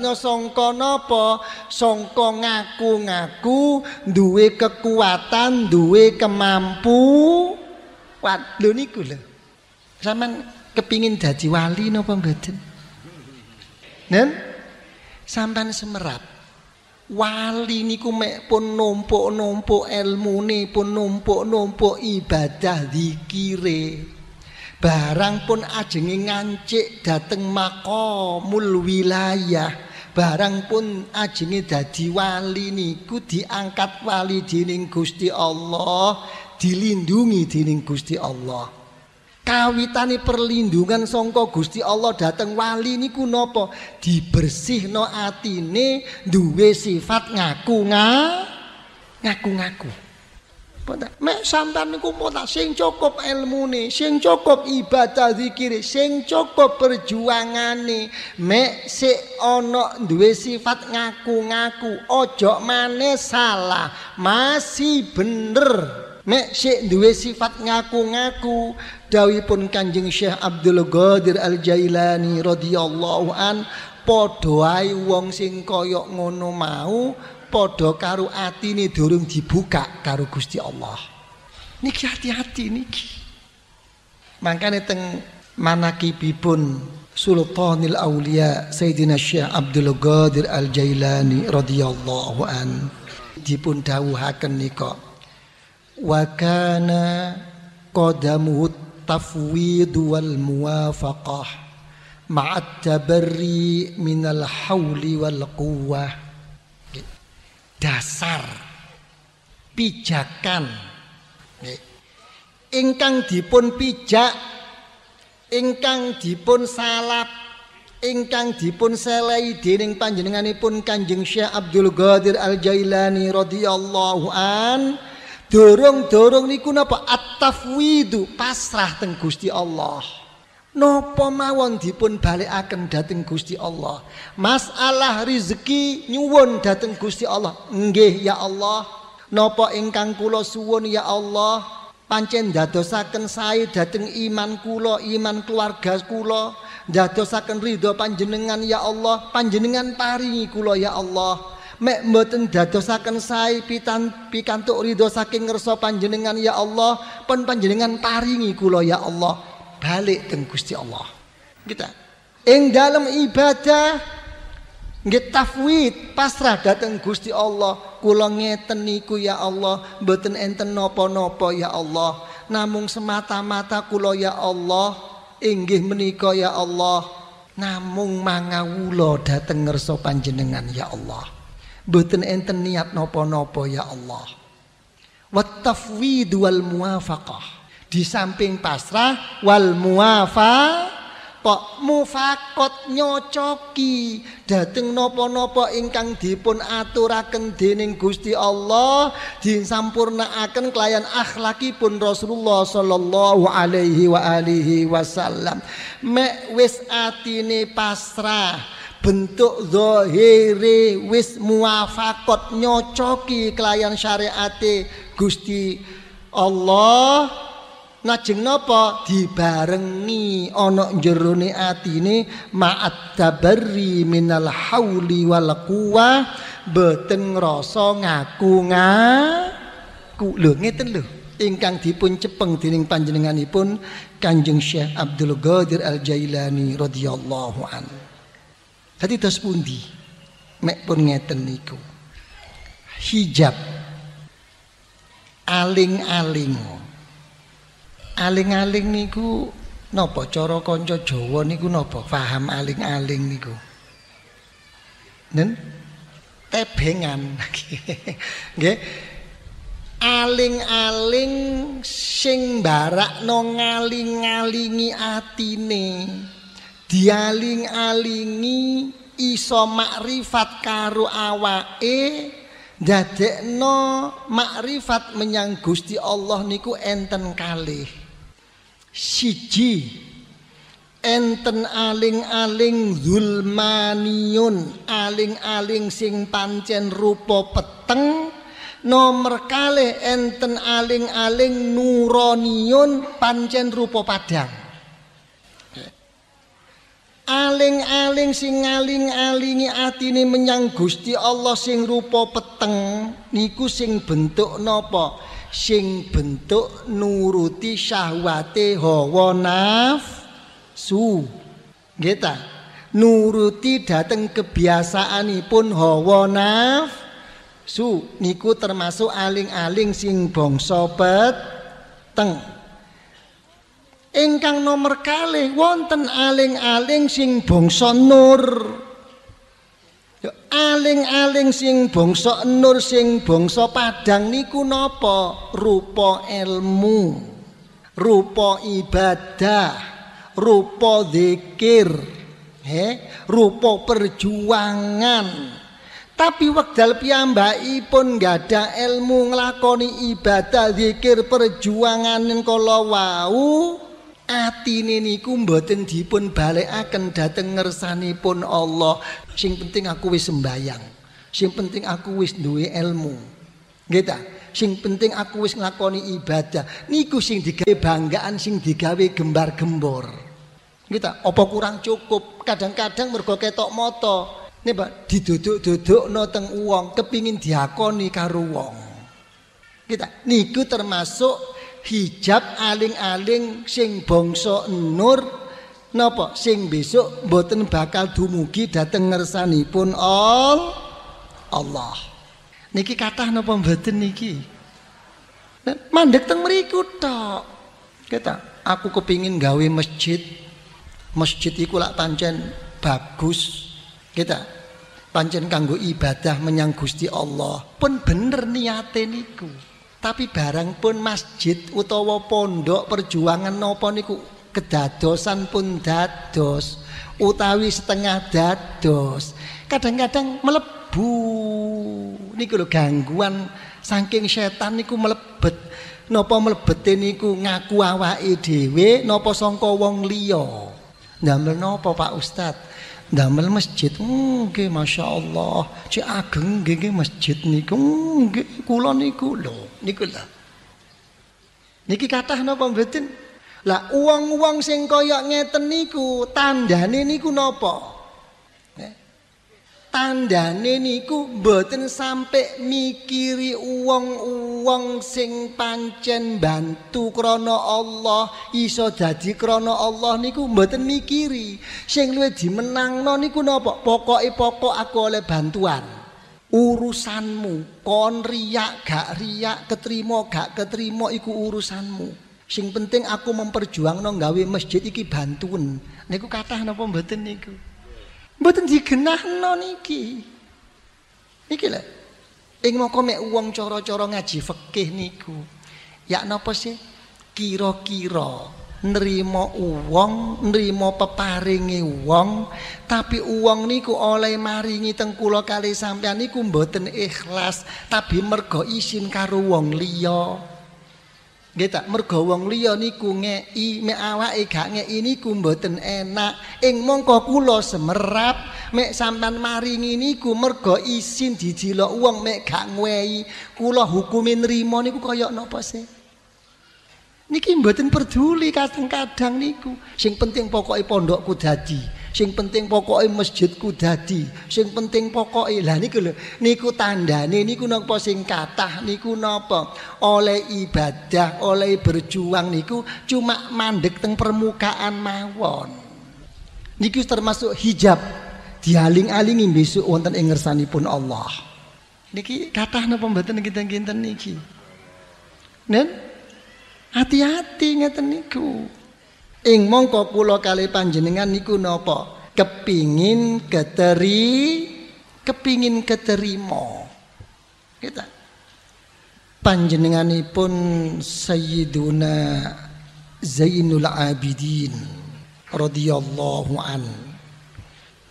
no songko nopo, songko ngaku-ngaku duwe kekuatan duwe kemampu lho niku lho sampean kepingin jadi wali no mboten Nen? Sampan semerap wali niku mek pun numpuk-numpuk ilmune pun numpuk-numpuk ibadah dikire barang pun ajenge ngancik dateng maqamul wilayah barang pun ajenge dadi wali niku diangkat wali dening Gusti Allah dilindungi dening Gusti Allah kawitane perlindungan sangka Gusti Allah dateng wali niku napa dibersihno atine duwe sifat ngaku ngaku ngaku Pak, mek sampean niku pota sing cukup ilmune, sing cukup ibadah zikir, sing cukup perjuangane, mek sik ana duwe sifat ngaku-ngaku, ojo maneh salah, masih bener. Mek sik duwe sifat ngaku-ngaku dawipun Kanjeng Syekh Abdul Ghadir Al Jailani radhiyallahu an podohai wong sing koyok ngono mau karu ati ini durung dibuka karu Gusti Allah. Niki hati-hati niki. Makanya teng manakibipun Sultanil Aulia Sayyidina Syekh Abdul Ghadir Al Jailani radhiyallahu an dipun dawuhaken nika wa kana qadamu tafwid wal muwafaqah ma'at tabarri minal hawli wal quwwah dasar pijakan ingkang dipun pijak ingkang dipun salap ingkang dipun selai dening panjenenganipun Kanjeng Syekh Abdul Ghadir Al Jailani radhiyallahu an Dorong-dorong niku napa at-tafwidu pasrah teng Gusti Allah. Napa mawon dipun akan dhateng Gusti Allah. Masalah rezeki nyuwun dhateng Gusti Allah. Nggih ya Allah. Napa ingkang kula suwun ya Allah. Pancen dadosaken sae dhateng iman kula, iman keluarga kula. Dadosaken ridho panjenengan ya Allah. Panjenengan paringi kula ya Allah mek mboten dadosaken sae pitan pikantuk ridho saking ngerso panjenengan ya Allah pun panjenengan paringi kula ya Allah balik teng Gusti Allah kita ing dalam ibadah nggih tafwid pasrah dateng Gusti Allah kula ngeten niku ya Allah mboten enten napa-napa ya Allah namung semata-mata kula ya Allah inggih menika ya Allah namung mangawula dateng ngersa panjenengan ya Allah Boten enten niat nopo-nopo ya Allah. Wattafwid dual muwafaqah. Di samping pasrah wal muafa pok mufakot nyocoki dateng nopo-nopo ingkang dipun aturaken dening Gusti Allah disampurnaaken kelayan akhlakipun Rasulullah sallallahu alaihi wa alihi wasallam mek wis atine pasrah bentuk zahire wis muafakot nyocoki kelayan syariate Gusti Allah Najeng napa dibarengi ana jerone atine ma'at tabarri minal hauli wal quwa boten ngrasa ngaku ngaku lho ngeten lho ingkang dipun cepeng dening panjenenganipun Kanjeng Syekh Abdul Ghadir Al Jailani radhiyallahu anhu Dadi dos pundi? Mek pun ngeten niku. Hijab aling-aling. Aling-aling niku nopo coro konco Jawa niku nopo faham aling-aling niku. Nen tebengan. Nge Aling-aling sing barak no ngaling-ngalingi atine. dialing-alingi iso makrifat karo awake dadekno makrifat menyang Gusti Allah niku enten kalih siji enten aling-aling zulmaniun aling-aling sing pancen rupa peteng nomor kalih enten aling-aling nuraniun pancen rupa padang aling-aling sing aling alingi atine menyang Gusti Allah sing rupa peteng niku sing bentuk napa sing bentuk nuruti syahwate hawa nafsu nggih ta nuruti dhateng kebiasaanipun hawa nafsu niku termasuk aling-aling sing bangsa peteng ingkang nomor kalih wonten aling-aling sing bangsa nur ya, aling-aling sing bangsa nur sing bangsa padang niku napa rupa ilmu rupa ibadah rupa zikir he rupa perjuangan tapi wekdal piyambakipun ada ilmu nglakoni ibadah zikir perjuangan kala wau atine niku mboten dipun balekaken dhateng ngersanipun Allah. Sing penting aku wis sembayang. Sing penting aku wis duwe ilmu. Nggih ta? Sing penting aku wis nglakoni ibadah. Niku sing digawe banggaan, sing digawe gembar-gembor. Nggih ta? Apa kurang cukup? Kadang-kadang mergo ketok moto. Nih pak diduduk-duduk no teng uang, kepingin diakoni karo wong. Kita niku termasuk hijab aling-aling sing bangsa nur napa sing besok mboten bakal dumugi dhateng pun all Allah. Niki kata napa mboten niki? Mandek teng mriku tok. Kita aku kepingin gawe masjid. Masjid iku lak pancen bagus. Kita pancen kanggo ibadah menyang Gusti Allah. Pun bener niate niku. Tapi barang pun masjid utawa pondok perjuangan nopo niku kedadosan pun dados utawi setengah dados. Kadang-kadang melebu niku lho gangguan saking setan niku melebet. nopo melebetin niku ngaku awake dhewe nopo sangka wong liya. Damel nopo Pak Ustad? Damel masjid. Nggih, Masya Allah. Cik ageng nggih masjid niku. Nggih, kula niku lho. Niku lho. Niki kathah napa mboten? Lah uang-uang sing kaya ngeten niku tandane niku napa? tandane niku mboten sampe mikiri uwong-uwong sing pancen bantu krana Allah iso dadi krana Allah niku mboten mikiri sing luwih dimenangno niku napa pokoke pokok aku oleh bantuan urusanmu kon riak gak riak ketrima gak ketrima iku urusanmu sing penting aku memperjuangno gawe masjid iki bantuan niku kathah napa mboten niku Mboten digenahno niki. Niki lho. Ing moko mek wong cara-cara ngaji fikih niku. Ya napa sih? Kira-kira nerima uang, nerima peparingi uang, tapi uang niku oleh maringi teng kali sampeyan niku mboten ikhlas, tapi mergo isin karo wong liya. Nggih tak mergo wong liya niku ngeki mek awake gak ngeki niku mboten enak. Ing mongko kula semerap mek sampean maringi niku mergo isin dijilok wong mek gak ngwehi. Kula hukume nrimo niku kaya napa sih? Niki mboten peduli kadang-kadang niku. Sing penting pokoke pondokku dadi. Sing penting pokoke masjidku dadi. Sing penting pokoke. Lah niku lho, niku tandane niku napa sing kathah niku napa? Oleh ibadah, oleh berjuang niku cuma mandek teng permukaan mawon. Niku termasuk hijab dialing-alingi besok wonten ing ngersanipun Allah. Niki kathah napa mboten kinten-kinten niki? Nen hati-hati ngeten niku. Ing mongko kula kali panjenengan niku napa? Kepingin keteri kepingin keterima. Kita gitu. panjenenganipun Sayyiduna Zainul Abidin radhiyallahu an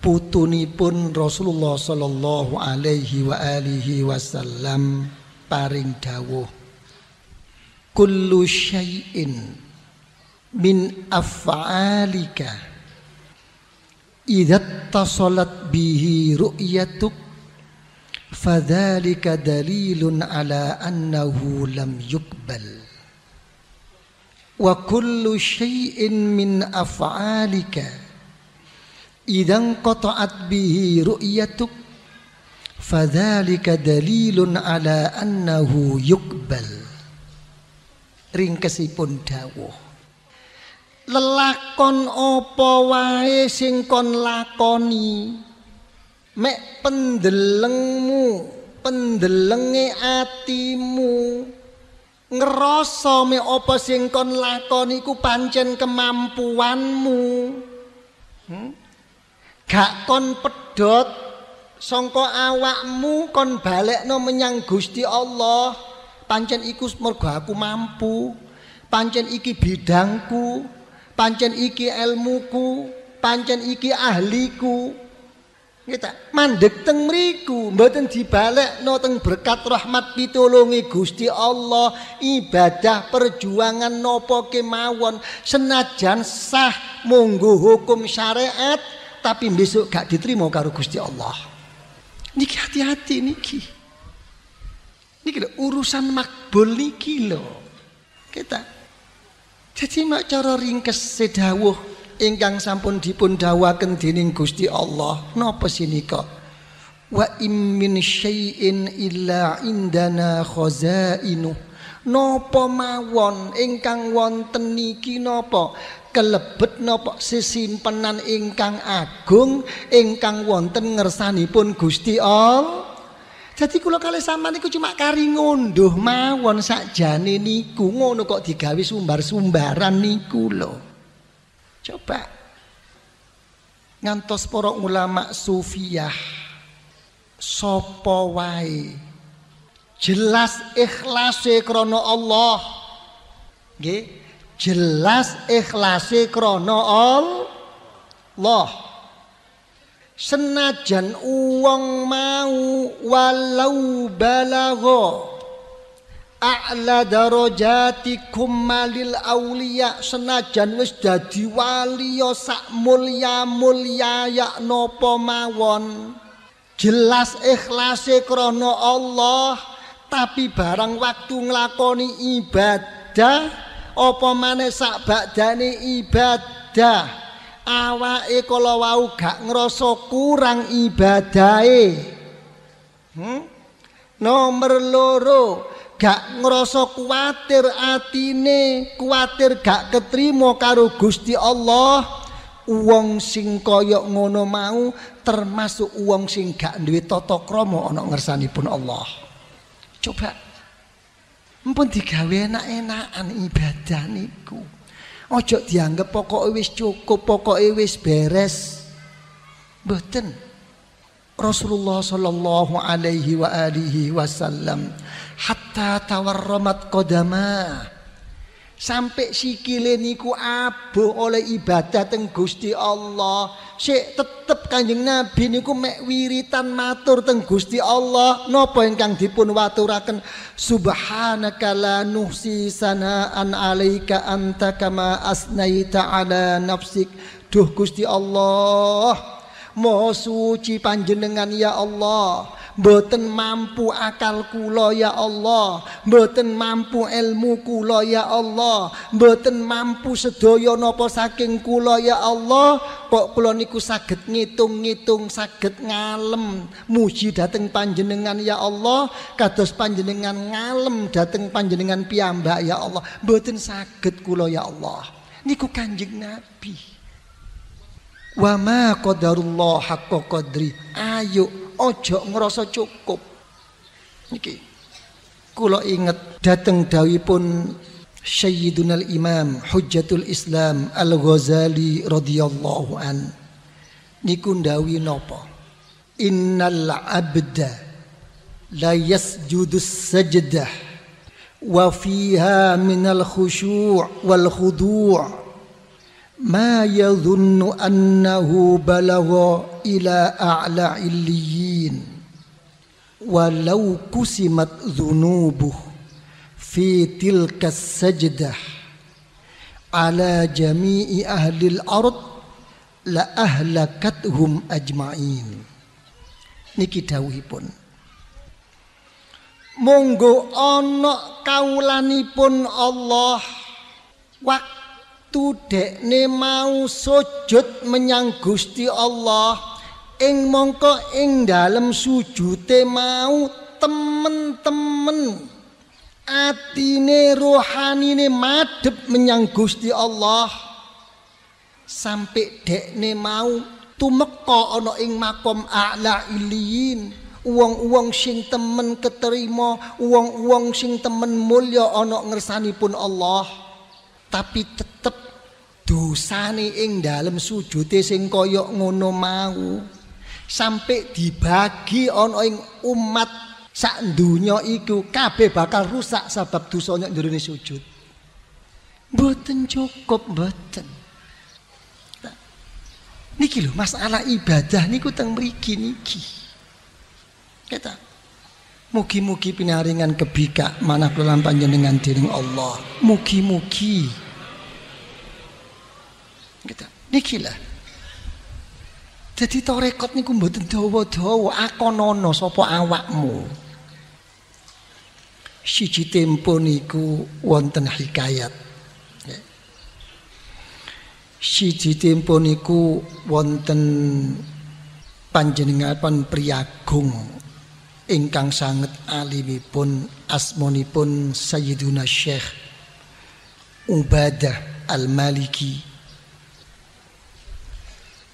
putunipun Rasulullah sallallahu alaihi wa alihi wasallam paring dawuh kullu syai'in من أفعالك إذا اتصلت به رؤيتك فذلك دليل على أنه لم يقبل وكل شيء من أفعالك إذا انقطعت به رؤيتك فذلك دليل على أنه يقبل ringkasipun dawuh lelakon apa wae sing kon lakoni mek pendelengmu pendelenge atimu ngerasa me apa sing kon lakoni ku pancen kemampuanmu hmm? gak kon pedot songko awakmu kon no menyang Gusti Allah pancen iku mergo aku mampu pancen iki bidangku pancen iki ilmuku pancen iki ahliku kita mandek teng mriku mboten dibalik no teng berkat rahmat pitulungi Gusti Allah ibadah perjuangan nopo kemawon senajan sah monggo hukum syariat tapi besok gak diterima karo Gusti Allah niki hati-hati niki niki lho, urusan makbul niki lho kita jadi mak cara ringkes sedawuh ingkang sampun dipun dawaken dening Gusti Allah napa sinika? Wa im min syai'in illa indana khazainu. Napa mawon ingkang wonten niki napa? Kelebet napa sesimpenan ingkang agung ingkang wonten ngersanipun Gusti Allah. Jadi kalau kali sama niku cuma kari ngunduh mawon sakjane niku ngono kok digawe sumbar-sumbaran niku lho. Coba ngantos para ulama sufiyah sapa wae jelas ikhlase krana Allah nggih jelas ikhlase krana Allah senajan uang mau walau balago a'la darajatikum malil aulia senajan wis dadi wali ya sak mulya mulya ya napa mawon jelas ikhlase krana Allah tapi barang waktu nglakoni ibadah apa maneh sak badane ibadah awake kala wau gak ngrasa kurang ibadahe. Hmm? Nomor loro, gak ngrasa kuatir atine, kuatir gak ketrima karo Gusti Allah. Wong sing kaya ngono mau termasuk wong sing gak duwe tata krama ana ngersanipun Allah. Coba mumpun digawe enak-enakan ibadah niku. Ojo dianggap pokok wis cukup, pokok wis beres. Betul. Rasulullah Shallallahu alaihi wasallam hatta tawarromat qadama sampai sikile niku abuh oleh ibadah teng Gusti Allah sik tetep Kanjeng Nabi niku mek wiritan matur teng Gusti Allah napa ingkang dipun waturaken subhanaka la nuhsi sanaan alaika anta kama asnaita ala nafsik duh Gusti Allah Maha suci panjenengan ya Allah Boten mampu akal kula ya Allah, boten mampu ilmu kula ya Allah, boten mampu sedaya nopo saking kula ya Allah. Kok kula niku saged ngitung-ngitung, saged ngalem muji dateng panjenengan ya Allah, kados panjenengan ngalem dateng panjenengan piyambak ya Allah. Boten saged kula ya Allah. Niku Kanjeng Nabi. Wa ma qadarullah haqqa qadri. Ayo ojo ngerasa cukup. Niki. Kula inget dateng dawipun Sayyidunal Imam Hujjatul Islam Al-Ghazali radhiyallahu an. Niku ndawi napa? Innal abda la yasjudu sajdah wa fiha minal khushu' wal khudu' ma yadhunnu annahu ila a'la walau kusimat dhunubuh fi tilka ala jami'i ahli al-ard la ahlakathum ajma'in monggo ana kaulanipun Allah waktu Waktu dekne mau sujud menyang Gusti Allah ing mongko ing dalem sujute mau temen-temen atine rohanine madhep menyang Gusti Allah sampai dekne mau tumeka ana ing makom a'la iliyin uang-uang sing temen keterima uang-uang sing temen mulya ana ngersanipun Allah tapi tetep dosane ing dalem sujude sing kaya ngono mau sampai dibagi ana ing umat sak donya iku kabeh bakal rusak sebab dosane njurune sujud mboten cukup mboten niki lho masalah ibadah niku teng mriki niki kata Mugi-mugi pinaringan kebika mana kelam panjenengan diri Allah. Mugi-mugi. kita gitu. Niki lah. Jadi torekot niku mboten dawa-dawa nono sopo awakmu. Siji tempo niku wonten hikayat. Siji tempo niku wonten panjenengan pan priyagung ingkang sangat alimipun asmonipun Sayyiduna Syekh Ubadah Al-Maliki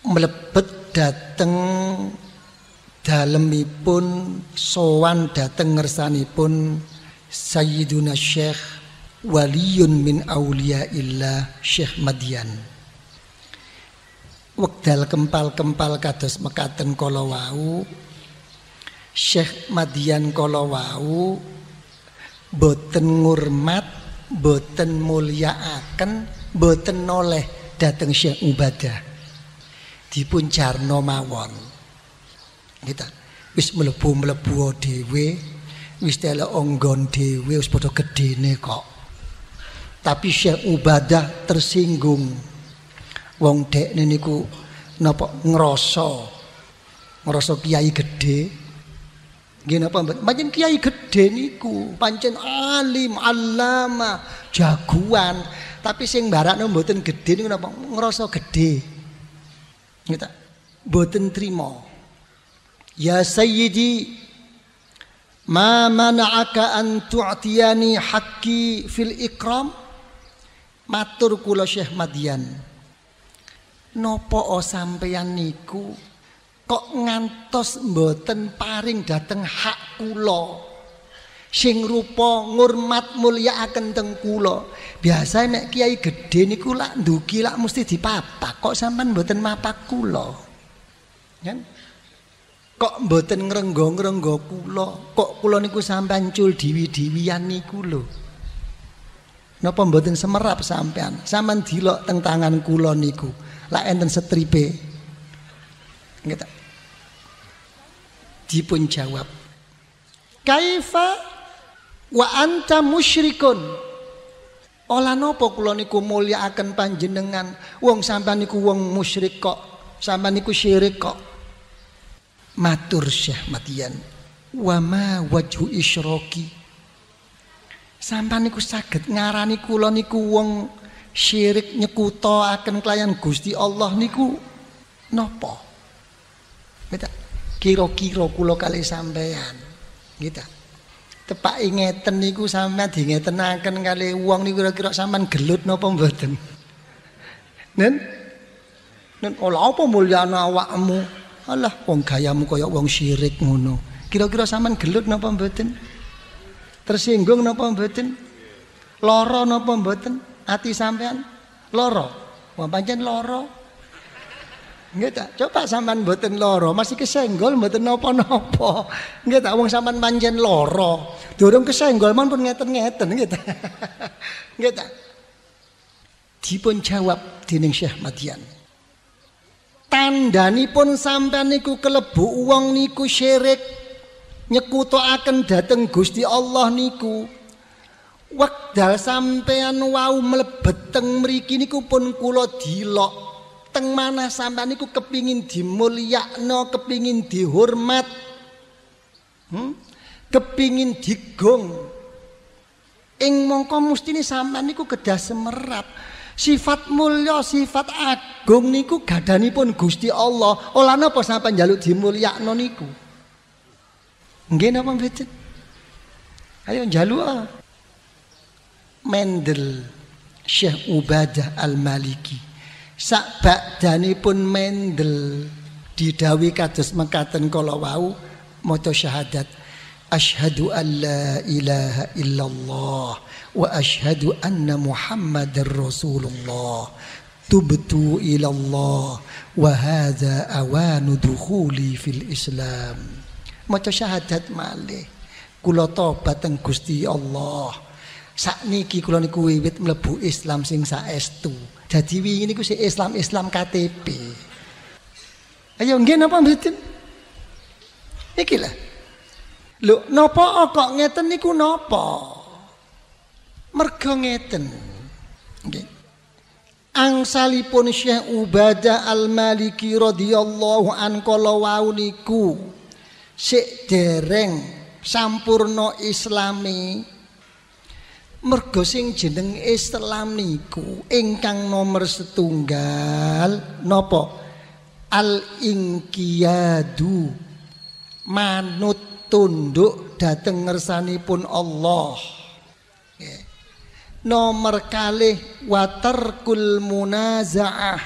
melebet dateng dalemipun sowan dateng ngersanipun Sayyiduna Syekh Waliyun min aulia illa Syekh Madian wekdal kempal-kempal kados mekaten kala wau Syekh Madian Kolowau boten ngurmat, boten akan, boten noleh dateng Syekh Ubadah. Dipun jarno mawon. Kita gitu. wis melebu mlebu dewe wis telok onggon dewe wis padha gede kok. Tapi Syekh Ubadah tersinggung. Wong dek niku nopo ngeroso Ngeroso kiai gede. Nggih napa mboten? Pancen kiai gedhe niku, pancen alim, alama, jagoan. Tapi sing barat mboten gede niku napa ngerasa gede Nggih ta? Mboten trima. Ya sayyidi ma mana'aka an tu'tiyani haqqi fil ikram? Matur kula Syekh Madian. Napa sampeyan niku kok ngantos mboten paring dateng hak kula sing rupa ngurmat mulyaaken teng kula biasane nek kiai gedhe niku lak ndugi lak mesti dipapa. kok sampean mboten mapak kula kan kok mboten ngrenggo-ngrenggo kula kok kula niku sampean cul diwi-diwian niku lho napa mboten semerap sampean sampean dilok teng tangan kula niku lak enten stripe ngeten dipun jawab kaifa wa anta musyrikun Ola nopo kula niku mulyakaken panjenengan wong sampean niku wong musyrik kok sampean niku syirik kok matur Syekh Matian wama wajhu isyroki sampean niku saged ngarani kula niku wong syirik nyekuto akan kelayan Gusti Allah niku nopo Betul kira-kira kula kali sampean. Gitu. Tepak ingetan niku sampean dingetenaken kali uang niku kira-kira sampean gelut nopo mboten. Nen? Nen olah apa mulyana awakmu? Alah wong gayamu kaya wong syirik ngono. Kira-kira sampean gelut nopo mboten? Tersinggung napa mboten? loro napa mboten? Ati sampean loro, Wah pancen loro nggak tak, coba sampean mboten loro, masih kesenggol mboten napa-napa. Nggih tak wong sampean pancen loro, durung kesenggol man pun ngeten-ngeten nggih tak. Nggih tak. Dipun jawab dening Syekh Madian. pun sampean niku kelebu wong niku syirik akan dateng Gusti Allah niku. Wekdal sampean wau mlebet teng mriki niku pun kula dilok teng mana sampean niku kepingin dimulyakno, kepingin dihormat. Hmm? Kepingin digong. Ing mongko ini sampean niku kedah semerap. Sifat mulia, sifat agung niku pun Gusti Allah. Ola napa sampean njaluk dimulyakno niku? Nggih napa mboten? Ayo njaluk ah. Mendel Syekh Ubadah Al-Maliki sak pun mendel didawi kados mekaten kala wau maca syahadat asyhadu alla ilaha illallah wa asyhadu anna muhammadar rasulullah tubtu ilallah wa hadza awanu dukhuli fil islam maca syahadat malih kula tobat teng Gusti Allah sakniki kula niku wiwit mlebu Islam sing saestu jadi wingi niku sik Islam-Islam KTP. Ayo nggih napa mboten? Iki lah. Lho, napa kok ngeten niku napa? Merga ngeten. Nggih. Angsalipun Syekh Ubadah Al-Maliki radhiyallahu an kala wau niku sik dereng sampurna islami Mergo sing jeneng Islam niku ingkang nomor setunggal nopo al ingkiyadu manut tunduk dateng ngersanipun Allah nomor kali watarkul munaza'ah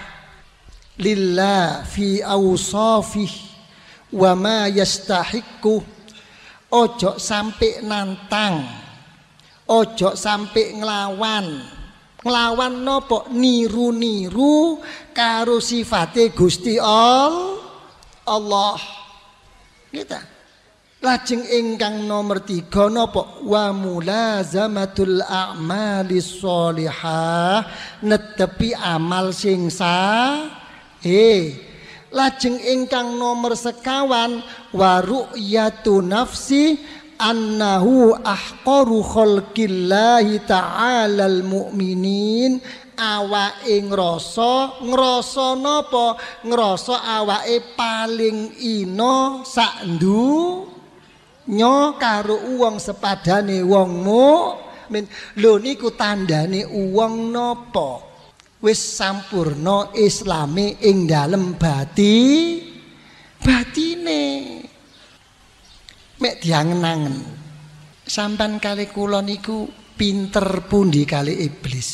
lillah fi awsafih wa ma yastahiku ojo sampai nantang ojo sampai ngelawan, ngelawan nopo niru-niru karo sifate Gusti all, Allah kita lajeng ingkang nomor tiga nopo wa mulazamatul a'mali sholihah netepi amal sing eh lajeng ingkang nomor sekawan waru yatu nafsi annahu ahqaru khalqillahi ta'ala al-mu'minin awake ngrasa ngrasa napa ngrasa awake paling ino sak nyo karo wong sepadane wong mukmin lho niku tandane wong napa wis sampurna islami ing dalem bati batine mek diangen-angen. Sampan kali kula niku pinter pundi kali iblis.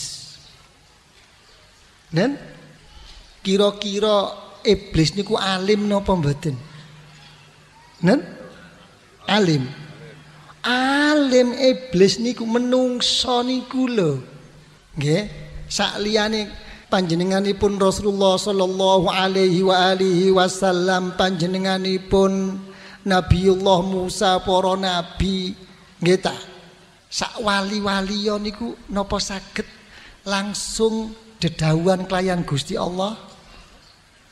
Nen. kira-kira iblis niku alim napa mboten? Nen? Alim. Alim iblis niku menungso niku lho. Nggih, sak liyane panjenenganipun Rasulullah sallallahu alaihi wa alihi wasallam panjenenganipun Nabiullah Musa para nabi nggih ta sak wali wali niku napa saged langsung dedauhan klayan Gusti Allah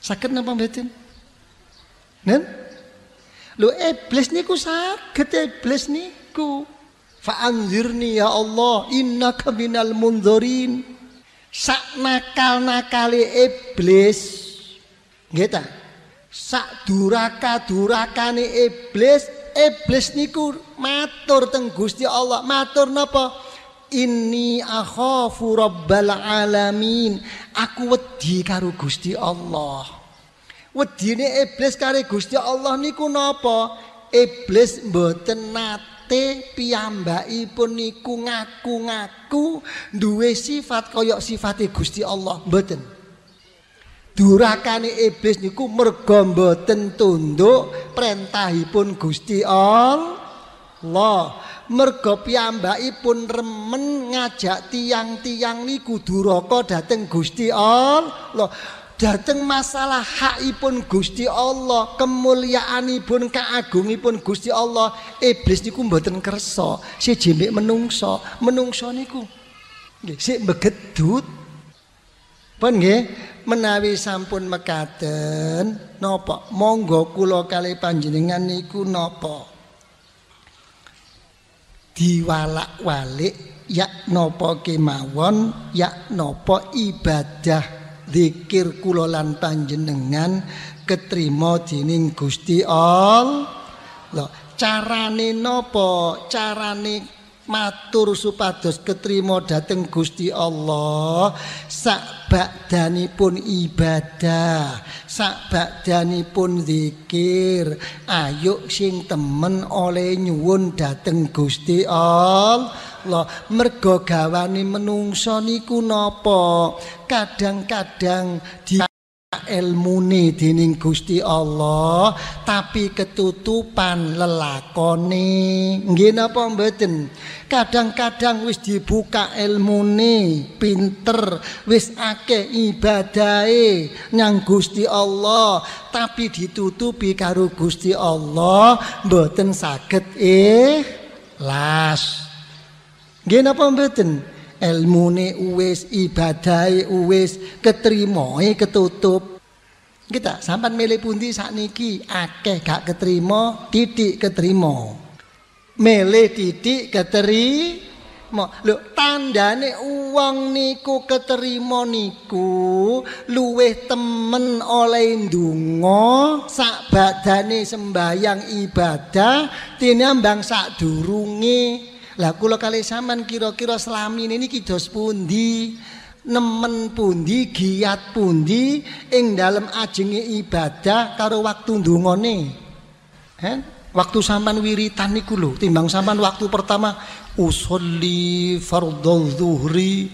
saged napa mboten Nen Lho iblis niku saged iblis niku Fa nih ya Allah innaka minal munzirin sak nakal-nakale iblis nggih ta sak duraka-durakane iblis, iblis niku matur teng Gusti Allah, matur napa? ini akhafu rabbal alamin. Aku wedi karo Gusti Allah. Wedine iblis karo Gusti Allah niku napa? Iblis mboten nate piyambakipun niku ngaku-ngaku duwe sifat kaya sifate Gusti Allah, mboten durakane iblis niku mergo mboten tunduk perintahipun Gusti Allah. Merga piyambakipun remen ngajak tiang-tiang niku duraka dateng Gusti Allah. dateng masalah hakipun Gusti Allah, kemuliaanipun, keagungipun Gusti Allah, iblis niku mboten kersa. Siji mek menungso, menungso niku nggih sik mbegedut. Pun nggih, menawi sampun mekaten napa monggo kula kali panjenengan niku napa diwalak-walik yak napa kemawon yak napa ibadah zikir kula lan panjenengan ketrima dening Gusti Allah carane napa carane matur supados ketrima dhateng Gusti Allah pun ibadah pun zikir ayo sing temen oleh nyuwun dhateng Gusti Allah Allah mergo gawane menungso niku napa kadang-kadang di ilmune dening Gusti Allah tapi ketutupan lelakone nggih napa mboten kadang-kadang wis dibuka ilmune pinter wis akeh ibadahe nyang Gusti Allah tapi ditutupi karo Gusti Allah mboten saged eh las nggih napa mboten elmune uwis ibadai uwis ketrimoe ketutup kita sampan milih pundi saat niki akeh gak keterima titik keterima milih titik keteri mau lu tanda uang niku keterima niku luweh temen oleh dungo sak badane sembahyang ibadah tinambang sak durungi Lah kula kali sampean kira-kira ini ini kidos pundi? Nemen pundi, giat pundi ing dalam ajenge ibadah karo waktu ndungone. eh? Waktu saman wiritan niku lho, timbang saman waktu pertama usolli fardhu zuhri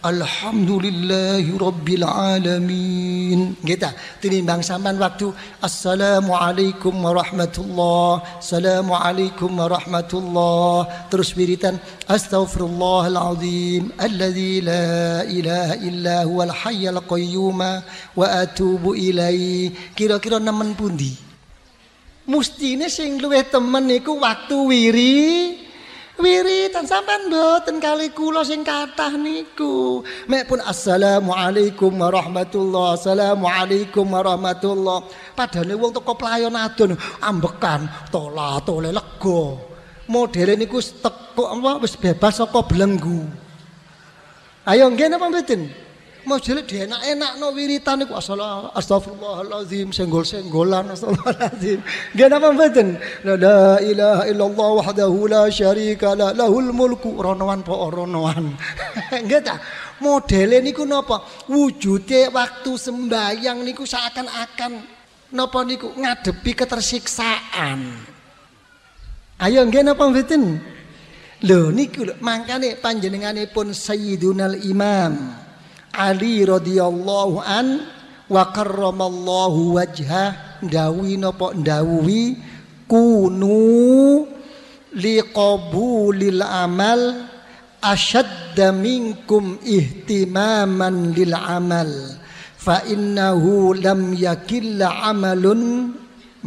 Alhamdulillahi Rabbil Alamin Gitu Tinimbang sampan waktu Assalamualaikum warahmatullahi Assalamualaikum warahmatullahi Terus wiritan Astaghfirullahaladzim Alladzi la ilaha illa huwal hayyal qayyuma Wa atubu ilai Kira-kira naman pundi Mustine sing luwe temen iku waktu wiri wiritan sampean mboten kali kula sing kathah niku mek pun assalamualaikum warahmatullahi assalamualaikum warahmatullahi padahal wong teko playon adon ambekan tola tole lega modele niku teko apa wis bebas saka belenggu ayo nggih napa mboten Mau Majelis dia enak enak no wiritan iku astagfirullahalazim senggol-senggolan astagfirullahalazim. dia napa beten La ilaha illallah wahdahu la syarika la lahul mulku ronoan po ronoan. Nggih mau Modele niku napa? Wujudnya waktu sembayang niku seakan-akan napa niku ngadepi ketersiksaan. Ayo nggih apa beten Lo niku makanya mangkane panjenengane pun Sayyidunal Imam. Ali radhiyallahu an wa karramallahu wajha ndawi napa ndawi kunu liqabulil amal ashadda minkum ihtimaman lil amal fa innahu lam yakilla amalun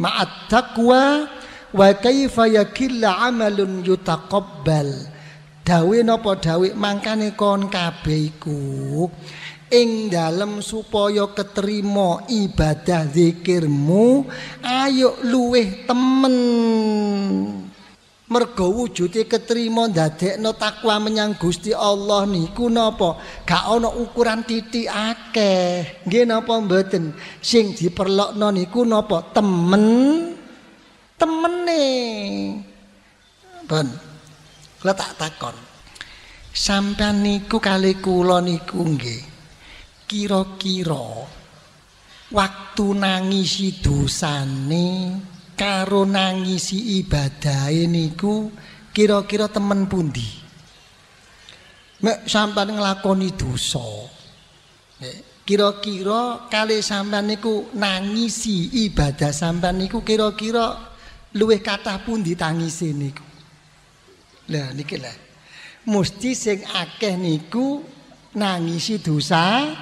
ma'at taqwa wa kaifa yakilla amalun yutaqabbal dawe napa dawe mangkane kon kabeh iku ing dalem supaya keterima ibadah zikirmu ayo luweh temen mergo wujude keterima ndadekno takwa menyang Gusti Allah niku napa gak ana ukuran titik akeh nggih napa mboten sing diperlokno niku napa temen temene ben kula tak takon sampean niku kali kula niku nggih kira-kira waktu nangisi dosane karo nangisi ibadahe niku kira-kira temen pundi mek sampean nglakoni dosa kira-kira kali sampean niku nangisi ibadah sampean niku kira-kira luwih kathah pundi tangisine niku Lah niki lah. Mesti sing akeh niku nangisi dosa.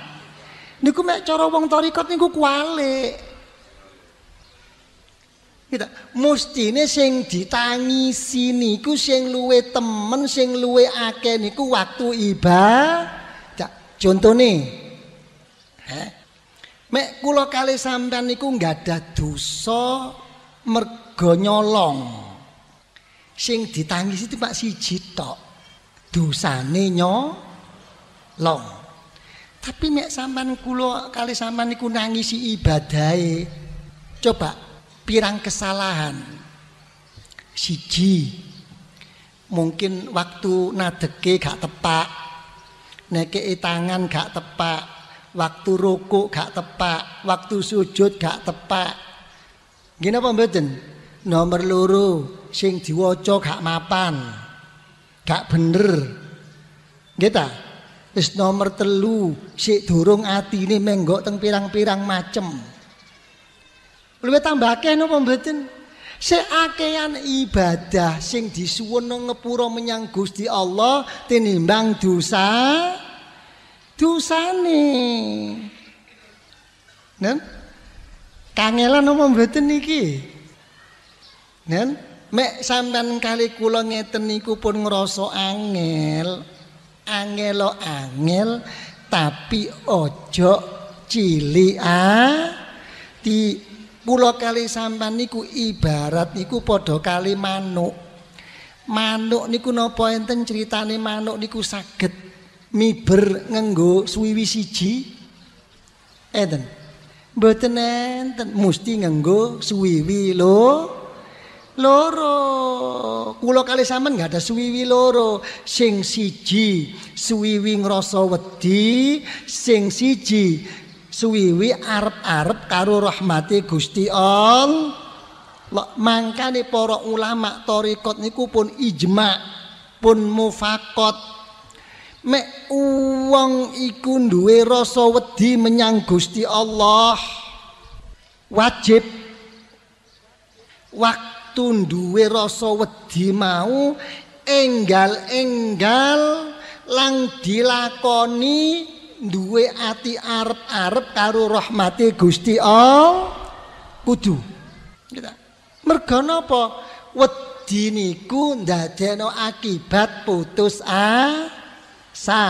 Niku mek cara wong tarekat niku kualik. Kita mustine sing ditangisi niku sing luwe temen, sing luwe akeh niku waktu iba. Contoh Heh. Mek kula kali sampean niku nggak ada dosa mergo nyolong. Sing ditangis itu Pak siji tok. Dosane long, Tapi nek sampean kula kali sampean niku nangisi ibadahe. Coba pirang kesalahan. Siji. Mungkin waktu nadeke gak tepak. Nekeki tangan gak tepak. Waktu rokok gak tepak, waktu sujud gak tepak. Gini apa mboten? Nomor loro, sing diwaca gak mapan. Gak bener. kita ta? Wis nomor telu sik durung atine menggok teng pirang-pirang macem. lebih tambah akeh napa mboten? Sik ibadah sing disuwun ngepura menyang Gusti Allah tinimbang dosa dosane. Nen? Kangelan apa mboten niki? Nen? Mek sampean kali kula ngeten niku pun ngrasa angel. Angel lo angel tapi ojo cili a ah. di kula kali sampan niku ibarat niku podo kali manuk manuk niku nopo enten ceritane manuk niku saged miber ngenggo suwiwi siji enten boten enten mesti nganggo suwiwi lo loro. Kula kali sampean nggak ada suwiwi loro. Sing siji suwiwi ngrasa wedi, sing siji suwiwi arep-arep karo rahmati Gusti Allah. Mangkane para ulama torikot niku pun ijma, pun mufakot. Mek wong iku duwe rasa wedi menyang Gusti Allah wajib waktu watu duwe rasa wedi mau enggal-enggal lang dilakoni duwe ati arep-arep karo rahmate Gusti Allah kudu gitu. mergo napa wedi niku ndadekno akibat putus asa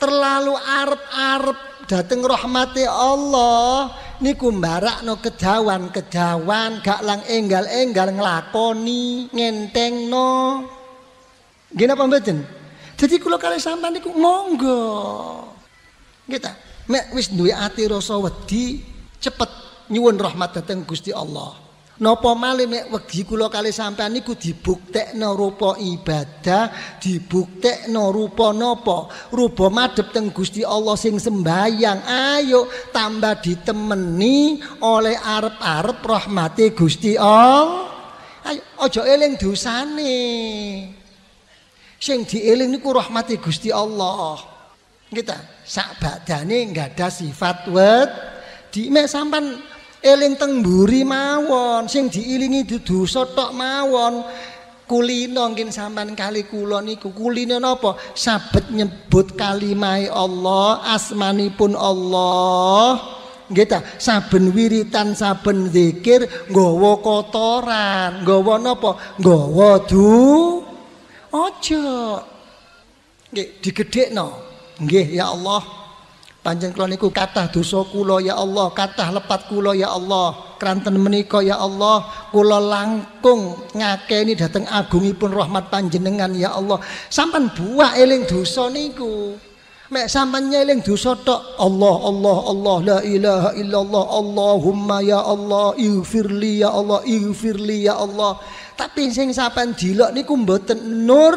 terlalu arep-arep dateng rahmati Allah niku mbarakno kedawan-kedawan gak lang enggal-enggal nglakoni ngentengno nggih napa mboten dadi kula kali sampean niku monggo kita ta nek wis duwe ati rasa wedi cepet nyuwun rahmat dateng Gusti Allah Napa malih nek wegi kula kali sampean niku dibuktekno rupa ibadah, dibuktekno rupa napa? Rupa madhep teng Gusti Allah sing sembayang, Ayo tambah ditemeni oleh arep-arep rahmate Gusti Allah. Ayo aja eling dosane. Sing dieling niku rahmate Gusti Allah. Kita sak badane nggak ada sifat wed. Di mek sampean eling teng mburi mawon sing diilingi dudu sotok mawon kulino ngkin sampean kali kula niku kulino napa sabet nyebut kalimai Allah asmanipun Allah nggih ta saben wiritan saben zikir nggawa kotoran nggawa napa nggawa du aja nggih digedhekno nggih ya Allah Panjen kula niku kathah dosa kula ya Allah, kathah lepat kula ya Allah. Kranten menika ya Allah, kula langkung ngakeni dhateng agungipun rahmat panjenengan ya Allah. Sampan buah eling dosa niku. Mek sampan nyeling dosa tok Allah Allah Allah la ilaha illallah Allahumma ya Allah ighfirli ya Allah ighfirli ya Allah tapi sing sampean dilok niku mboten nur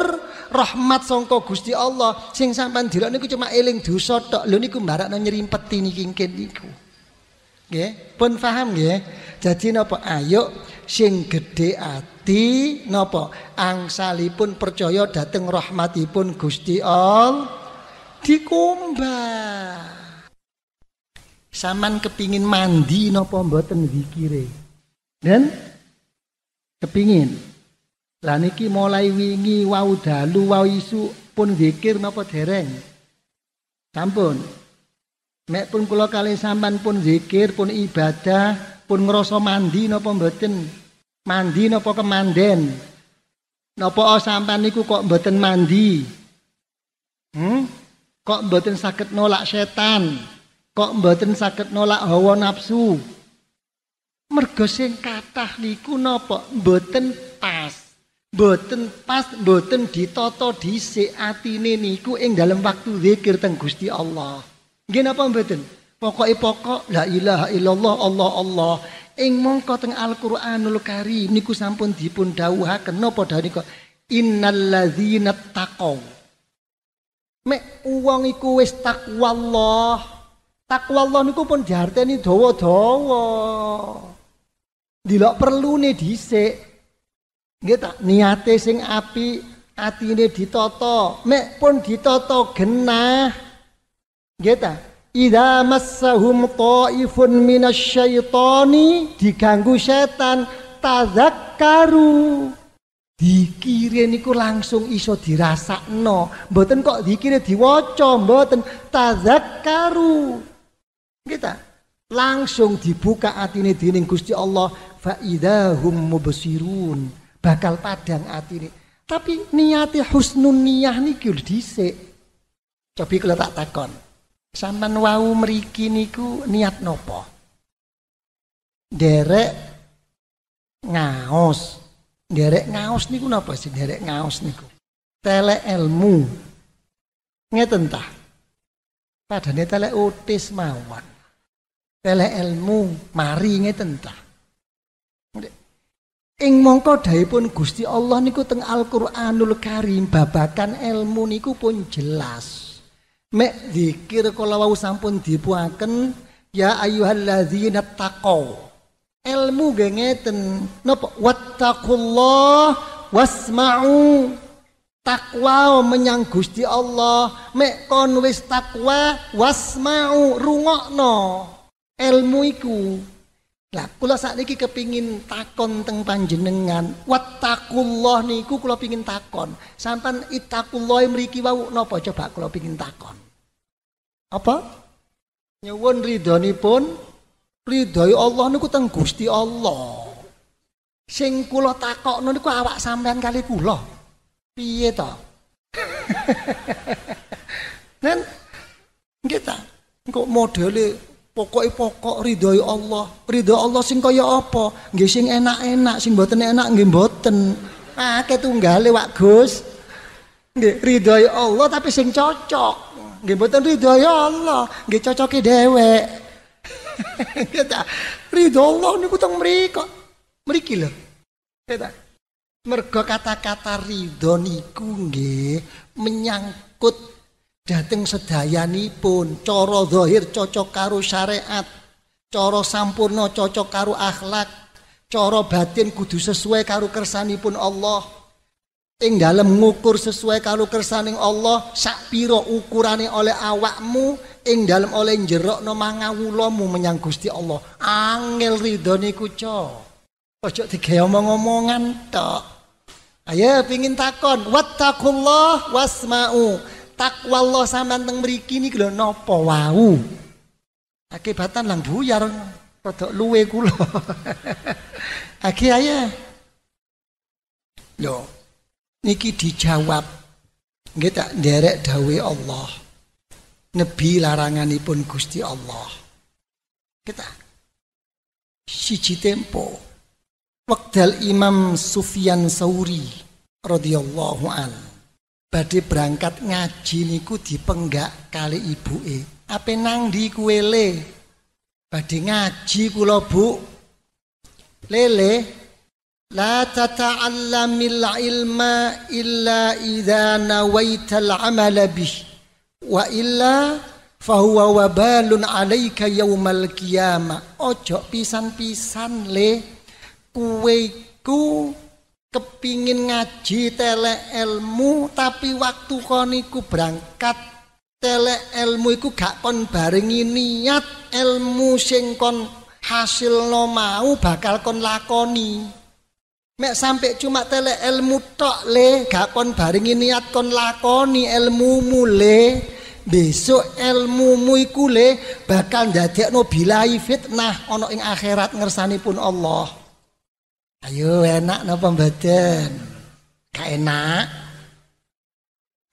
rahmat sangka Gusti Allah. Sing sampean dilok niku cuma eling dosa tok. Lho niku mbarakno nyrimpeti niki kengken niku. Nggih, pun paham nggih. Jadi napa ayo sing gede ati napa angsalipun percaya dateng rahmatipun Gusti Allah dikumbah. Saman kepingin mandi napa mboten zikire? Dan kepingin lah niki mulai wingi wau dalu wau isu pun zikir napa dereng sampun mek pun kula kali sampan pun zikir pun ibadah pun ngrasa mandi napa mboten mandi napa kemanden napa oh, sampan niku kok mboten mandi hmm? kok mboten sakit nolak setan kok mboten sakit nolak hawa nafsu Mergo sing kathah niku napa? Mboten pas. Mboten pas, mboten ditata dhisik atine niku ing dalam waktu zikir teng Gusti Allah. Nggih napa mboten? Pokoke pokok la ilaha illallah Allah Allah. Ing mongko teng Al-Qur'anul Karim niku sampun dipun dawuhaken napa danika? Innalladzina taqaw. Mek wong iku wis takwallah. Takwa Allah niku pun diarteni dawa-dawa. Dilok perlu nih dhisik. kita tak niate sing api atine ditoto mek pun ditoto genah. Nggih ta? to massahum ta'ifun minasyaitani diganggu setan tazakkaru. Dikire niku langsung iso dirasakno. Mboten kok dikire diwaca, mboten tazakkaru. Kita langsung dibuka atine dening Gusti Allah faidahum mubesirun bakal padang hati ini. Tapi niatnya husnun niyah niku dhisik. Cobi kula tak takon. saman wau mriki niku niat nopo? Derek ngaos. Derek ngaos niku napa sih derek ngaos niku? tele ilmu. Ngeten ta? Padane tele otis mawon. tele ilmu mari ngeten ta? Ing mongko dahipun Gusti Allah niku teng Al-Qur'anul Karim babakan ilmu niku pun jelas. Mek zikir kala wau sampun dipuaken ya ayyuhalladzina taqau. Ilmu ge ngeten napa wattaqullah wasma'u takwa menyang Gusti Allah mek kon wis takwa wasma'u rungokno ilmu iku lah, kula sakniki kepingin takon teng panjenengan. Wattaqullah niku kula pingin takon. Sampan itaqullah mriki wau napa coba kula pingin takon. Apa? Nyuwun ridhonipun ridhoi Allah niku teng Gusti Allah. Sing kula takokno niku awak sampean kali kula. Piye to? Nen kita kok modele pokok pokok ridhoi Allah. Ridho Allah sing kaya apa? Nggih sing enak-enak, sing boten enak nggih mboten. Akeh tunggal lewat Gus. Nggih ridhoi Allah tapi sing cocok. Nggih boten ridhoi Allah, nggih cocoke dhewek. Ya ridho Allah niku teng mriko. Mriki lho. Ya kata-kata ridho niku nggih menyangkut dateng sedayanipun coro dohir cocok karo syariat coro sampurno cocok karo akhlak coro batin kudu sesuai karo kersanipun Allah ing dalam ngukur sesuai karo kersaning Allah sak pira ukurane oleh awakmu ing dalam oleh jerokno mangawulamu menyang Gusti Allah angel ridhone kuca ojo tiga omong-omongan tok ayo pingin takon wattaqullah wasma'u takwa Allah teng mriki kalo lho napa wau. Akibatan lang buyar rodok luwe kula. Aki ayah. Lho, niki dijawab nggih tak nderek dawe Allah. Nebi laranganipun Gusti Allah. Kita siji tempo. Wakdal Imam Sufyan Sauri radhiyallahu anhu badhe berangkat ngaji niku dipenggak kali E Ape nang di kuele? le? Badhe ngaji kula, Bu. Lele la tata'allamil ilma illa idza nawaital amala bih wa illa fahuwa wabalun alaika yaumal kiamah. Ojo pisan-pisan le kueku kepingin ngaji tele ilmu tapi waktu koniku berangkat tele ilmu iku gak kon barengi niat ilmu sing kon no mau bakal kon lakoni mek sampai cuma tele ilmu tok le gak kon barengi niat kon lakoni ilmu mule besok ilmu iku le bakal no bilai fitnah ono ing akhirat pun Allah Ayo enak napa mboten? Gak enak.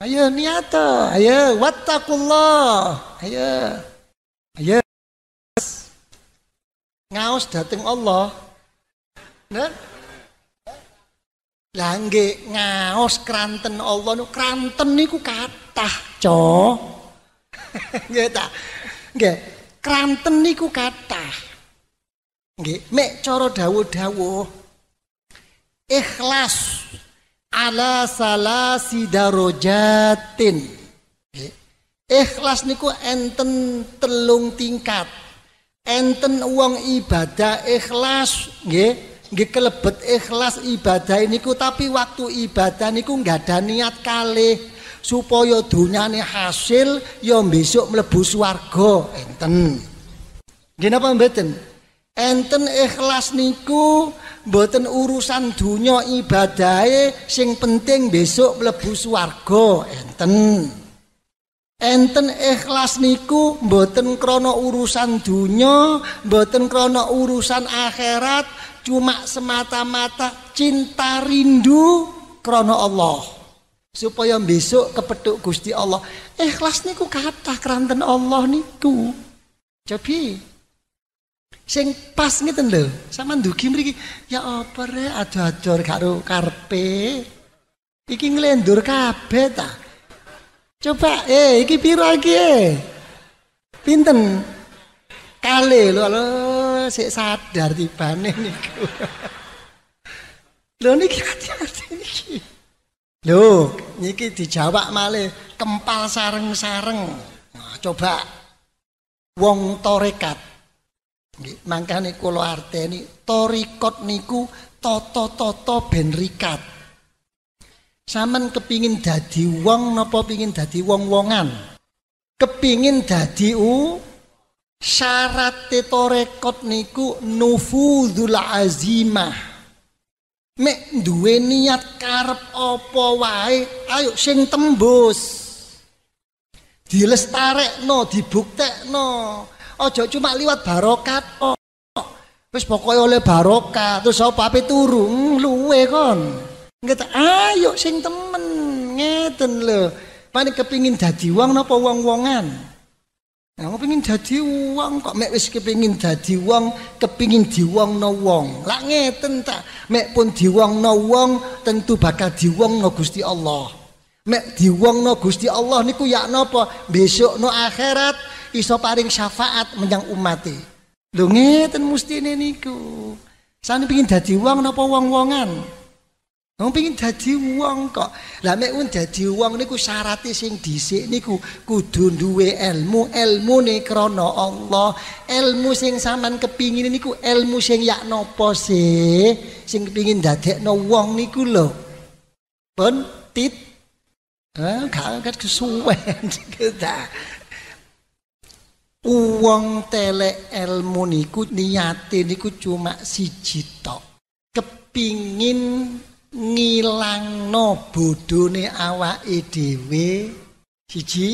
Ayo niat ayo wattaqullah. Ayo. Ayo. Ngaos dateng Allah. Nah. Lah nggih ngaos kranten Allah nu kranten niku kathah, Co. Nggih ta. Nggih, kranten niku kathah. Nggih, mek cara dawuh-dawuh ikhlas ala salah si darojatin. Eh, ikhlas niku enten telung tingkat. Enten uang ibadah ikhlas nggih, nggih kelebet ikhlas ibadah niku tapi waktu ibadah niku nggak ada niat kali supaya dunia ini hasil yang besok melebus warga enten. Gini apa mbeten? Enten ikhlas niku mboten urusan dunya ibadahe sing penting besok mlebu swarga enten enten ikhlas niku mboten krana urusan dunya mboten krana urusan akhirat cuma semata-mata cinta rindu krana Allah supaya besok kepethuk Gusti Allah ikhlas niku kata keranten Allah niku jadi sing pas ngiten lho sama ndugi mriki ya apa re ador karo karpe iki nglendur kabeh ta coba eh iki pira iki eh? pinten Kale, lho lho sik sadar tibane niku lho niki hati-hati niki lho niki dijawab malih kempal sareng-sareng coba wong torekat Mangkane kula arteni torikot niku toto-toto ben rikat. Saman kepingin dadi wong napa pingin dadi wong-wongan? Kepingin dadi u syarat torekot niku nufudul azimah. Mek duwe niat karep apa wae, ayo sing tembus. Dilestarekno, dibuktekno. Ojo cuma liwat barokat kok. Wis pokoke oleh barokat terus opo ape turu hmm, luwe kon. Ngeta ayo sing temen ngeten lho. Pane kepingin dadi wong napa wong-wongan? Ya nah, pengin dadi wong kok mek wis kepengin dadi wong kepengin diwongno wong. Lah ngeten ta, mek pun diwongno wong tentu bakal diwongno Gusti Allah. Nek no Gusti Allah niku yak nopo Besok no akhirat iso paring syafaat menyang umate. Lho ngeten mustine niku. Sami pingin dadi wong nopo wong-wongan? Nong pingin dadi wong kok. Lah mek un dadi wong niku syaratnya sing dhisik niku kudu duwe ilmu, ilmune krana Allah. Ilmu sing sampean kepingin niku ilmu sing yak nopo sih? Sing kepingin dadekno wong niku lho. Pun tit Eh, kesuwen kita, uang tele ilmu niku niatin niku cuma siji tok kepingin ngilang no bodoh ne awa edw siji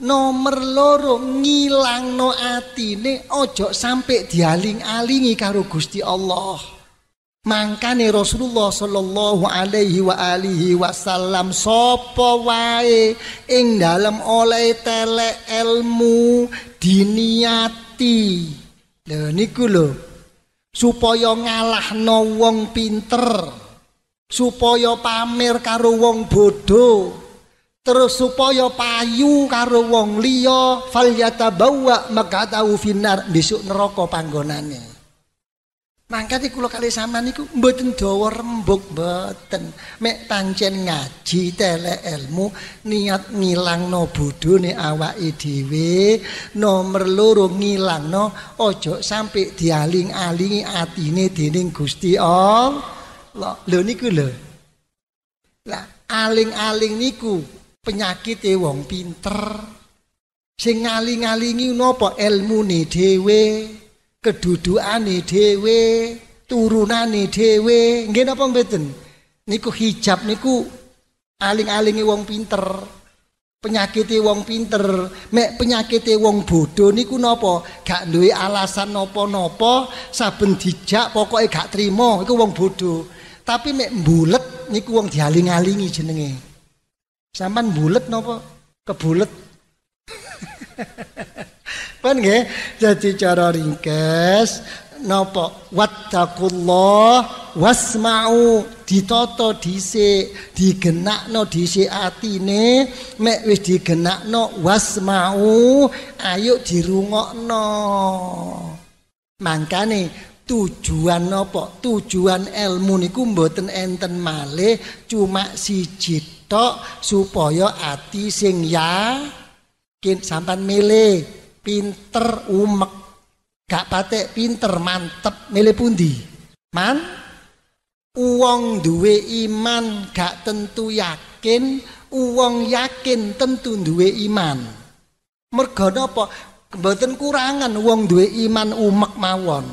nomor loro ngilang no ati ne ojo sampe dialing-alingi karo gusti Allah Mangkane Rasulullah sallallahu alaihi wa alihi wasallam sapa wae ing dalem oleh tele ilmu diniati. Lho niku lho. Supaya ngalahno wong pinter, supaya pamer karo wong bodoh, terus supaya payu karo wong liya, bawa maqatahu finnar besok neraka panggonane. Mangkane kula kali sampean niku mboten dawa rembug mboten. Mek pancen ngaji tele ilmu niat ngilangno bodhone awake dhewe, nomor loro ngilangno aja sampe dialing-alingi atine dening Gusti Allah. Lho niku lho. Lah aling-aling niku penyakite wong pinter. Sing ngaling-alingi napa ilmune dhewe? kedudukane dhewe, turunane dhewe. Nggih napa mboten? Niku hijab niku aling-alinge wong pinter. Penyakite wong pinter, mek penyakite wong bodoh niku nopo Gak duwe alasan nopo nopo saben dijak pokoknya gak terima itu wong bodoh. Tapi mek bulat niku wong dialing-alingi jenenge. Saman bulet nopo, Kebulet. Pan nggih. Dadi cara ringkes napa wattaqullah wasma'u ditoto dhisik digenakno dhisik atine mek wis digenakno wasma'u ayo dirungokno mangkane tujuan napa tujuan ilmu niku mboten enten malih cuma siji tok supaya ati sing ya, kin sampan milih pinter umek gak patek pinter mantep milih pundi man uang duwe iman gak tentu yakin uang yakin tentu duwe iman mergo napa kebetulan kurangan uang duwe iman umek mawon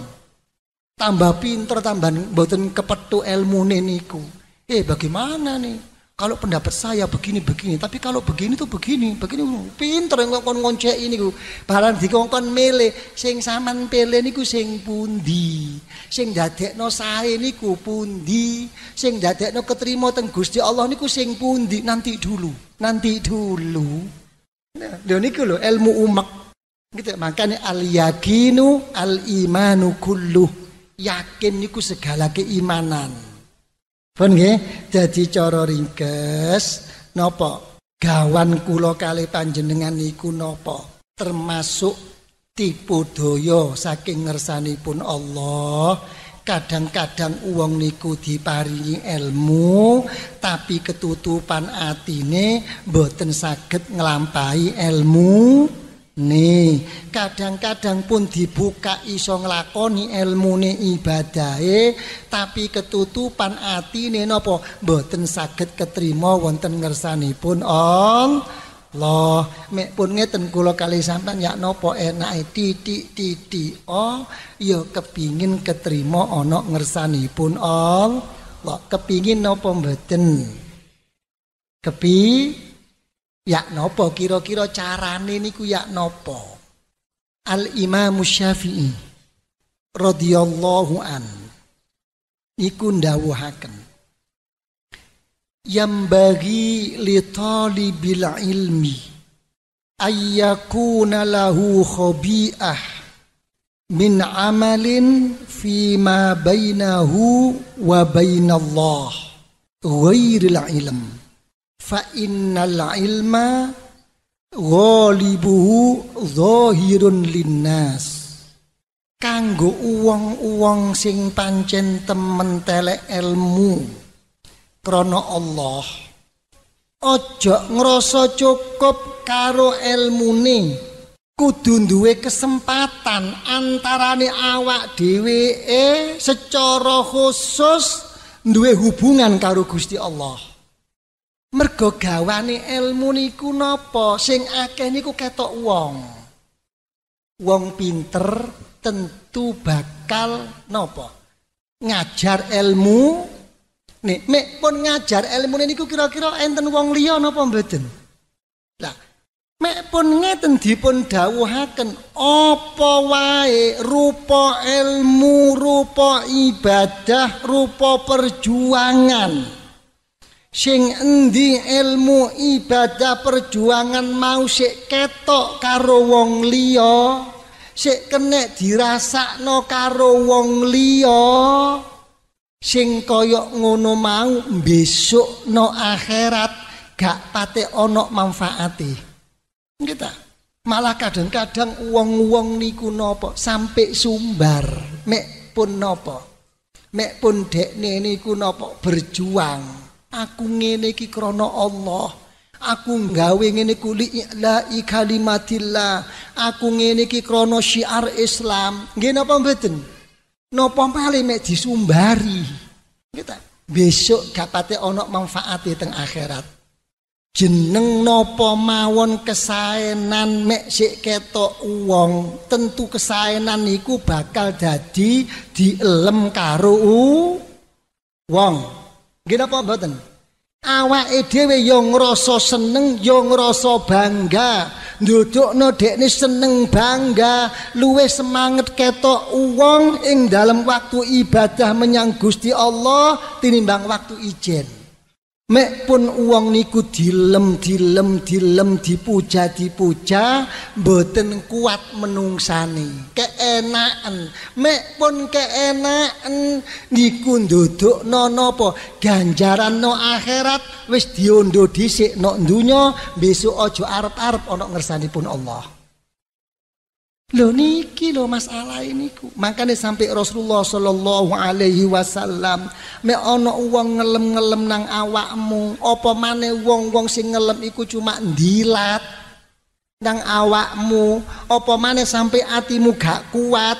tambah pinter tambah kebetulan kepetu ilmu niku eh bagaimana nih kalau pendapat saya begini-begini, tapi kalau begini tuh begini, begini oh, pinter ngomong kon ngoncek ini ku. Barang dikongkon mele, sing saman pele niku sing pundi, sing dadekno sae niku pundi, sing dadekno keterima teng Gusti Allah niku sing pundi, nanti dulu, nanti dulu. Nah, lho niku lho ilmu umek. Gitu, makanya al yakinu al imanu kulluh. Yakin niku segala keimanan. Pun nggih, dadi cara ringkes napa gawan kula kali panjenengan niku napa? Termasuk tipu daya saking ngersanipun Allah. Kadang-kadang uang niku diparingi ilmu, tapi ketutupan atine boten saged nglampahi ilmu. Nih, kadang-kadang pun dibuka iso nglakoni elmune ibadahe, tapi ketutupan atine napa mboten saged katrima wonten ngersanipun Allah. Mek pun ngeten kula kali sampean yak napa enake titik-titik oh ya kepingin katrima ana ngersanipun Allah. Kok kepingin napa mboten? Kepi Ya nopo kira-kira carane niku ya nopo. Al Imam Syafi'i radhiyallahu an iku ndawuhaken yang bagi li talibil ilmi ayyakuna lahu khabi'ah min amalin fima bainahu wa bainallah ghairil ilmi fa innal ilma ghalibuhu zahirun linnas kanggo uang-uang sing pancen temen telek ilmu krana Allah aja ngerasa cukup karo ilmune kudu duwe kesempatan antarane awak dheweke secara khusus duwe hubungan karo Gusti Allah mergo gawane ilmu niku napa sing akeh niku ketok wong wong pinter tentu bakal napa ngajar ilmu nek mek pun ngajar ilmu niku kira-kira enten wong liya napa mboten lah mek pun ngeten dipun dawuhaken apa wae rupa ilmu rupa ibadah rupa perjuangan sing endi ilmu ibadah perjuangan mau sik ketok karo wong liya sik kenek dirasakno karo wong liya sing kaya ngono mau besok no akhirat gak pate ana manfaati kita malah kadang-kadang uang-uang niku nopo sampai sumbar mek pun nopo mek pun neni niku nopo berjuang aku ngene iki krana Allah aku nggawe ngene kuli la ikalimatillah aku ngene iki krana syiar Islam ngene apa mboten napa male mek disumbari kita besok Gapate ana manfaat e teng akhirat jeneng napa mawon kesaenan mek sik ketok wong tentu kesaenan iku bakal dadi dielem karo wong Nggih napa mboten? Awake dhewe yo ya ngrasa seneng, yo ya ngrasa bangga. Ndudukno dekne seneng bangga, luwih semangat ketok uang, ing dalam waktu ibadah menyang Gusti Allah tinimbang waktu ijen. Mek pun uang niku dilem dilem dilem dipuja dipuja boten kuat menungsani keenaan mek pun keenaan niku duduk no nopo ganjaran no akhirat wis diundo dhisik no dunya besok ojo arep arep ono ngersani pun Allah Lo niki lo masalah ini ku. Makanya sampai Rasulullah Shallallahu Alaihi Wasallam me ono uang ngelem ngelem nang awakmu. Opo mane uang-uang sing ngelem iku cuma dilat nang awakmu. Opo mane sampai atimu gak kuat.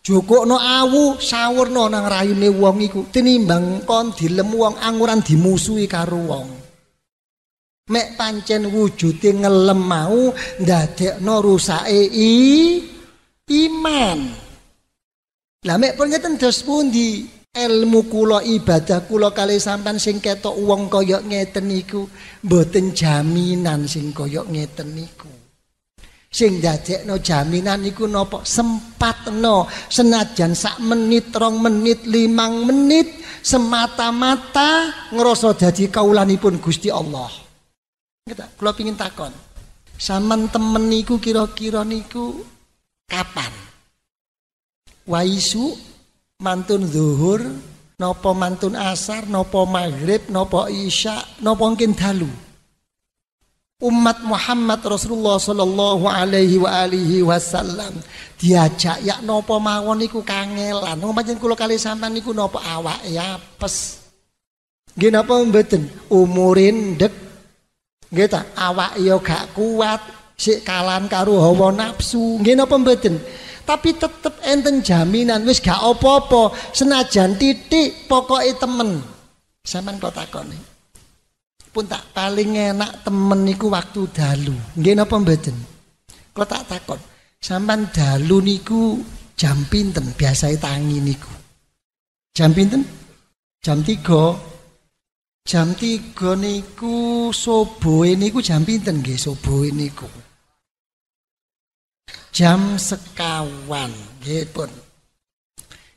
Joko no awu sawur no nang rayune wong iku tinimbang kon dilem wong anguran dimusuhi karo wong. Mek pancen wujude ngelem mau ndadekno rusake iman. Lah mek pun ngeten dos pundi ilmu kula ibadah kula kali sampan sing ketok wong kaya ngeten iku mboten jaminan sing kaya ngeten iku Sing dadekno jaminan nopo sempat sempatno senajan sak menit, rong menit, limang menit semata-mata ngrasa dadi kaulanipun Gusti Allah. Kita, kalau pingin takon, saman temen niku kira-kira niku kapan? Waisu mantun zuhur nopo mantun asar nopo maghrib nopo isya nopo mungkin dalu umat Muhammad Rasulullah sallallahu alaihi wa alihi wasallam diajak ya nopo mawon niku kangelan Nopo pancen kalau kali sampan niku nopo awak ya pes Gini apa mbeten? umurin dek gitu awak ya gak kuat, si kalan karo hawa nafsu. Nggih napa Tapi tetep enten jaminan wis gak opo apa senajan titik pokoknya temen. saman kok takoni. Pun tak paling enak temen niku waktu dalu. Nggih napa kota Kok tak takon. Saman dalu niku jam pinten biasa tangi niku? Jam pinten? Jam tiga Jam 3 niku soboe niku jam pinten nggih soboe niku? Jam sekawan nggih pun.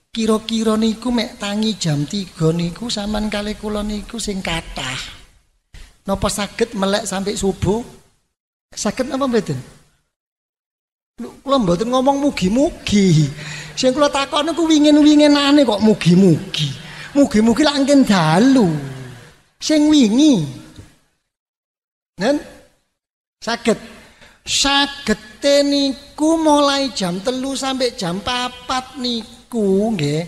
Kira-kira niku mek tangi jam 3 niku sampean kali kula niku sing kathah. Napa saged melek sampai subuh? Saged apa mboten? Kula mboten ngomong mugi-mugi. Sing kula takon niku wingin-winginane kok mugi-mugi. Mugi-mugi lak engken dalu. sing wingi. Nen? Saged. Sagete niku mulai jam telu sampai jam papat niku nggih.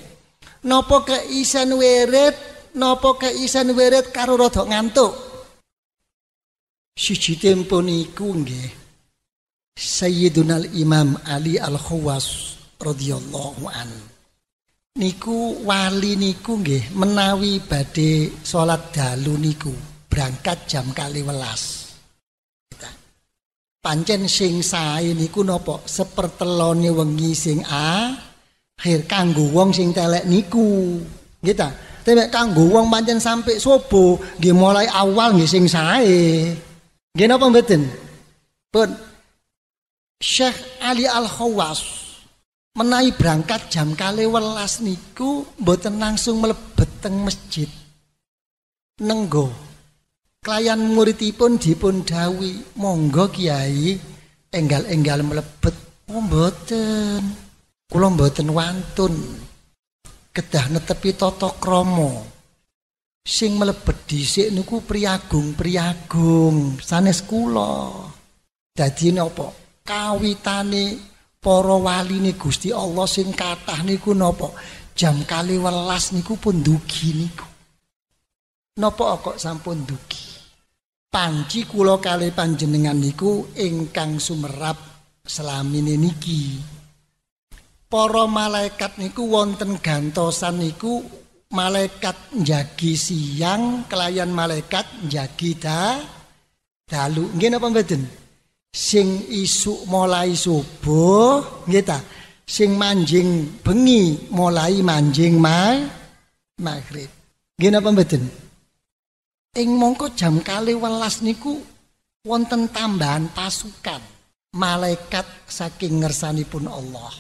Napa weret, nopo napa keisen weret karo rodok ngantuk. Siji tempo niku nggih. Sayyidunal Imam Ali Al-Khawas radhiyallahu anhu niku wali niku nggih menawi badhe salat dalu niku berangkat jam kali welas pancen sing sae niku nopo sepertelone wengi sing a akhir kanggo wong sing telek niku nggih ta tapi kanggo wong pancen sampai sobo nggih mulai awal nggih sing sae nggih napa mboten pun Syekh Ali Al-Khawas menawi berangkat jam kali welas niku mboten langsung mlebet teng masjid nenggo klayan muridipun dipun dawi monggo kiai enggal-enggal mlebet oh, mboten kula mboten wantun kedah netepi tata krama sing mlebet dhisik niku priagung-priagung sanes kula dadi napa kawitane para waline Gusti Allah sing kathah niku napa jam 12 niku pun dugi niku napa kok sampun dugi panci kula kali panjenengan niku ingkang sumerap selamine niki para malaikat niku wonten gantosan niku malaikat njagi siang kelayan malaikat njagi da dalu nggih napa mboten sing isuk mulai subuh nggih ta sing manjing bengi mulai manjing maghrib nggih napa mboten ing mongko jam 12 niku wonten tambahan pasukan malaikat saking ngersanipun Allah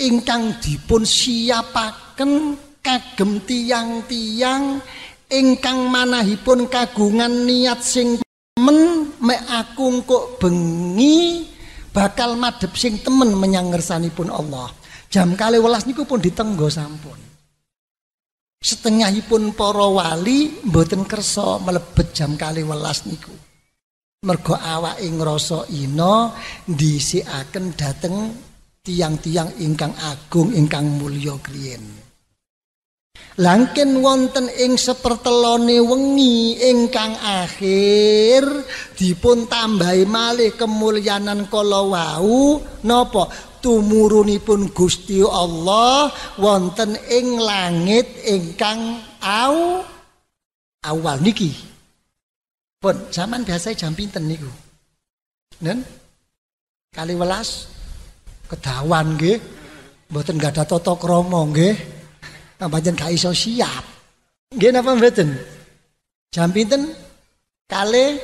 ingkang dipun siapaken kagem tiang-tiang ingkang manahipun kagungan niat sing men mek aku kok bengi bakal madep sing temen menyangersani pun Allah. Jam kali welas niku pun ditenggo sampun. Setengahipun para wali mboten kersa melebet jam kali welas niku. Mergo awake ngrasa ina ndhisikaken dateng tiang-tiang ingkang agung ingkang mulya kriyen. Langken wonten ing sepertelone wengi ingkang akhir dipun tambahi malih kemulyanan kala wau napa tumurunipun Gusti Allah wonten ing langit ingkang awal niki. Pun zaman biasa jam pinten niku? Nen? Kali welas kedawan nggih. Mboten gadah tata krama nggih. pancen nah, gak iso siap. Nggih napa mboten? Jam pinten? Kali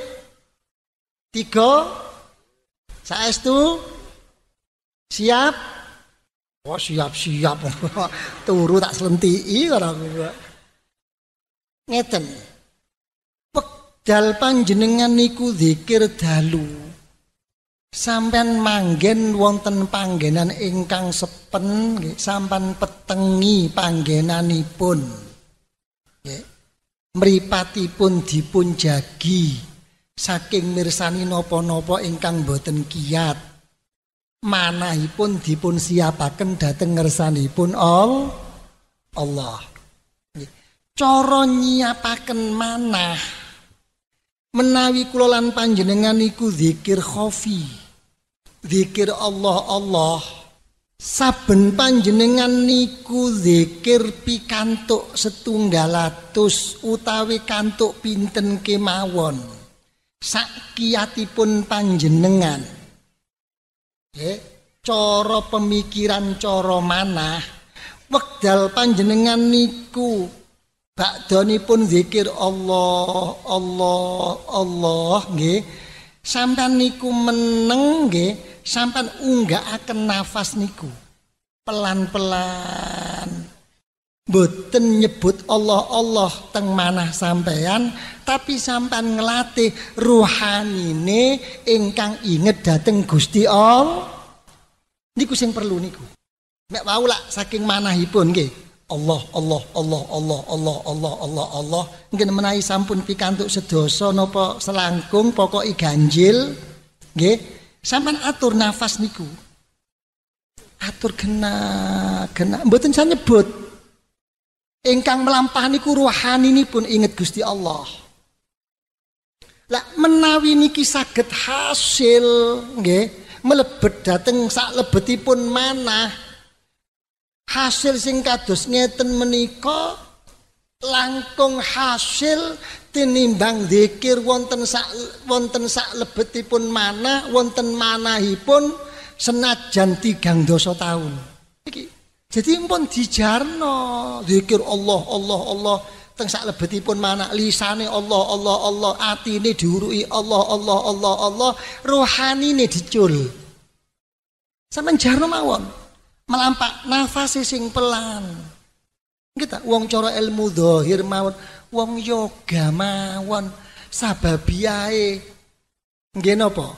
tiga saestu siap oh, siap-siap turu tak selenti, karo aku. Ngeten. Wekdal panjenengan niku zikir dalu. Sampean manggen wonten panggenan ingkang sepen nggih sampan petengi panggenanipun. Nggih. Mripatipun dipun jagi saking mirsani napa-napa ingkang boten kiat. Manahipun dipun siapaken dhateng ngersanipun all Allah. Nggih. Cara nyiapaken manah menawi kulolan panjenenganiku panjenengan niku zikir khofi zikir Allah Allah saben panjenengan niku zikir pikantuk setunggal atus utawi kantuk pinten kemawon sakiatipun panjenengan eh coro pemikiran coro mana wekdal panjenengan niku Doni pun zikir Allah, Allah, Allah nggih. sampai niku meneng sampai enggak akan nafas niku. Pelan-pelan. Boten nyebut Allah Allah teng mana sampean tapi sampean ngelatih ruhani ini, engkang inget dateng Gusti Allah. Niku sing perlu niku. Mek wau lak saking manahipun nggih. Allah Allah Allah Allah Allah Allah Allah Allah mungkin menawi sampun pikantuk sedoso nopo selangkung pokoknya ganjil nggih Sampai atur nafas niku atur kena kena mboten saya nyebut Engkang melampah niku ruhan ini pun inget Gusti Allah lah menawi niki saged hasil nggih melebet dateng sak lebetipun manah hasil sing kados ngeten menika langkung hasil tinimbang dikir wonten sak wonten sak lebetipun mana wonten manahipun senajan tigang dosa tahun iki jadi pun dijarno dikir Allah Allah Allah teng sak lebetipun mana lisane Allah Allah Allah ini diurui Allah Allah Allah Allah ini dicul sama jarno mawon melampak nafas sing pelan kita wong coro ilmu dohir mawon wong yoga mawon sababiae nggih napa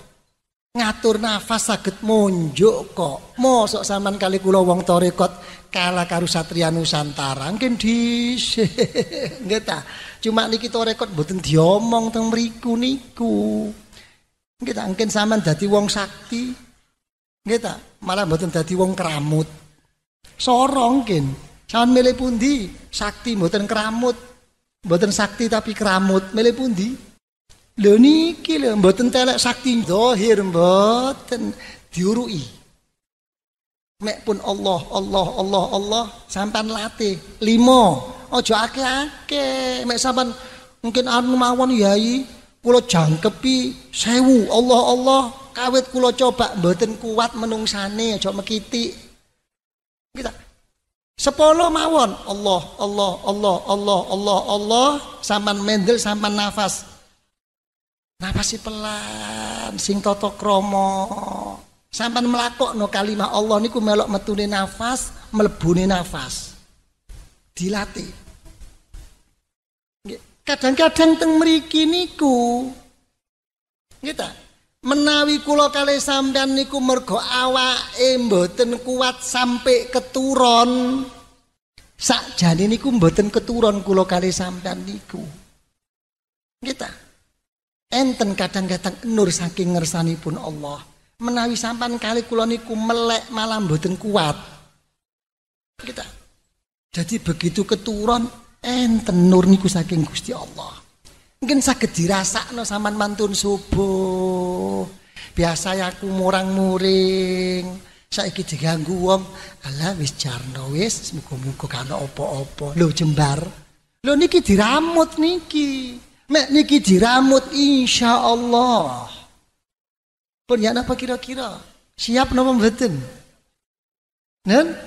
ngatur nafas sakit monjuk kok mosok saman kali kulo wong torekot kala karo satria nusantara mungkin di kita cuma niki torekot mboten diomong teng mriku niku kita angkin mungkin saman dadi wong sakti Nggih ta? Malah mboten dadi wong keramut. Sorong kin. Sampeyan milih pundi? Sakti mboten keramut. Mboten sakti tapi keramut. Milih pundi? Lho niki lho mboten telek sakti zahir mboten diurui. Mek pun Allah, Allah, Allah, Allah sampean latih limo. ojo ake ake Mek sampean mungkin anu mawon yai kula jangkepi sewu Allah Allah awet kula coba mboten kuat menungsane aja mekiti. Kita sepolo mawon Allah Allah Allah Allah Allah Allah saman mendel saman nafas. nafas si pelan sing toto kromo. melakok no kalimah Allah niku melok metune nafas, melebuni nafas. Dilatih. Kadang-kadang teng meriki niku kita menawi kula kali sampean niku mergo awake mboten kuat sampai keturon sakjane niku mboten keturun kula kali sampean niku kita enten kadang-kadang nur saking ngersanipun Allah menawi sampan kali kula niku melek malam mboten kuat kita jadi begitu keturun enten nur niku saking Gusti Allah Mungkin sakit dirasa no saman mantun subuh. Biasa ya aku murang-muring. saya diganggu wong, Allah wis jarno wis, muka muka kano opo opo lo jembar. lo niki diramut niki. Mek niki diramut insya Allah. Punya apa kira-kira? Siap no membetin Nen?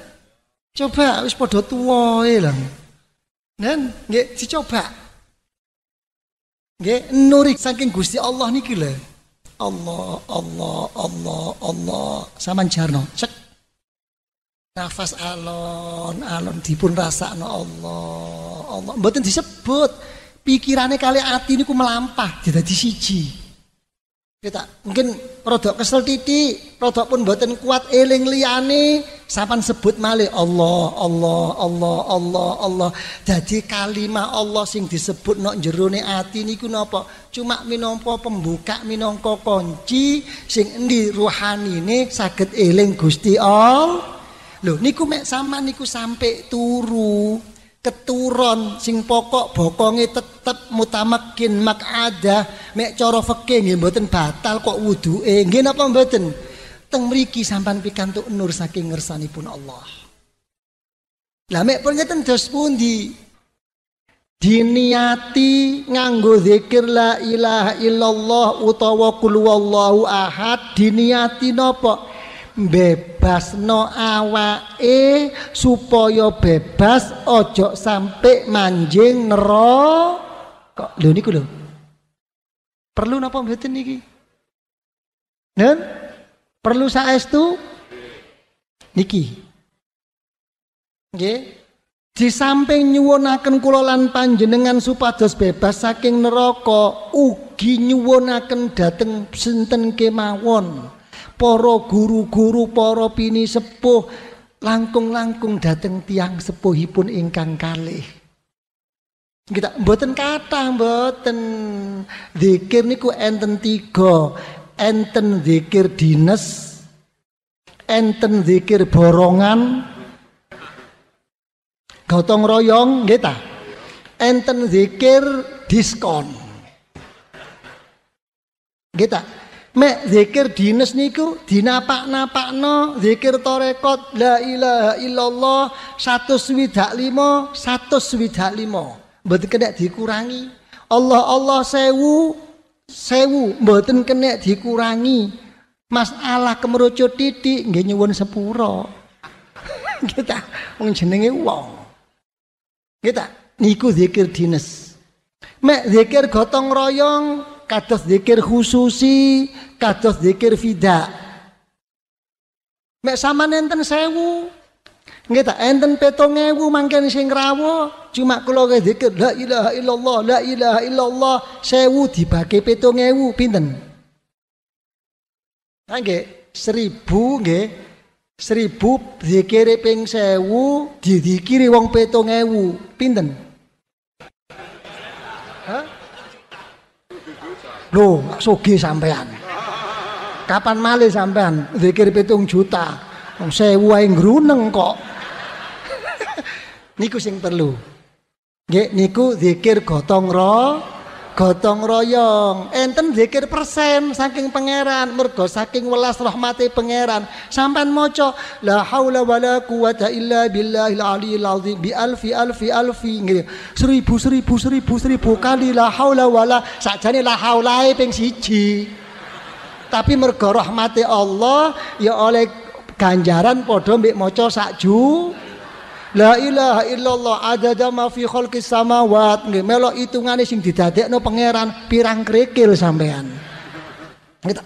Coba wis podo tua e lho. Nen, si dicoba. Nggih, nuri saking Gusti Allah niki lho. Allah, Allah, Allah, Allah. Saman jarno, cek. Nafas alon, alon dipun rasakno Allah, Allah. Mboten disebut. Pikirane kali ati niku melampah, dadi siji. Kita mungkin rodok kesel titik, rodok pun mboten kuat eling liyane, Sapan sebut malih Allah, Allah, Allah, Allah, Allah. Jadi kalimat Allah sing disebut nok jerone ati niku nopo. Cuma minongko pembuka, minongko kunci sing di ruhani ini sakit eling Gusti all. Lho niku mek sama niku sampai turu. keturun sing pokok bokonge tetep mutamakin mak ada mek coro fikih nggih batal kok wudu nggih napa mboten teng mriki sampan pikantuk nur saking ngersanipun Allah. Lah mek pun ngeten dos pundi? Diniati nganggo zikir la ilaha illallah utawa kul wallahu ahad diniati napa? Bebasno awake supaya bebas ojo sampai manjing kok Lho niku lho. Perlu napa mboten niki? Nen? Perlu saestu niki. Nggih. Di samping nyuwunaken kula lan panjenengan supados bebas saking neraka, ugi nyuwunaken dhateng sinten kemawon para guru-guru, para pini sepuh langkung-langkung dhateng tiang sepuhipun ingkang kalih. Kita mboten kata mboten zikir niku enten tiga enten zikir dinas enten zikir borongan gotong royong kita, enten zikir diskon kita, me zikir dinas niku dinapak napak no, zikir torekot la ilaha illallah 125 limo, berarti kena dikurangi Allah Allah sewu sewu mboten kena dikurangi masalah kemerucut titik nggih nyuwun sepuro kita wong jenenge wong kita niku zikir dinas mek zikir gotong royong kados zikir khususi kados zikir fida mek sama nenten sewu Nggih ta, enten 7000 mangken sing rawo cuma kula zikir la ilaha illallah, la ilaha illallah, 1000 dibagi 7000 pinten? Ha nggih, 1000 nggih. 1000 zikire ping 1000 didikiri wong 7000 pinten? Hah? Loh, sampean. Kapan malih sampean zikir petong juta? Wong sewu ae gruneng kok niku sing perlu nggih niku zikir gotong ro gotong royong enten zikir persen saking pangeran mergo saking welas rahmati pangeran sampean maca la haula wala quwata illa billahil aliyil azim bi alfi alfi alfi nggih seribu seribu seribu seribu kali la haula wala sakjane la haulae ping siji tapi mergo rahmati Allah ya oleh ganjaran padha mbek maca sak La ilaha illallah adada ma fi khalqis samawat. Nggih melo hitungane sing didadekno pangeran pirang krikil sampean. Kita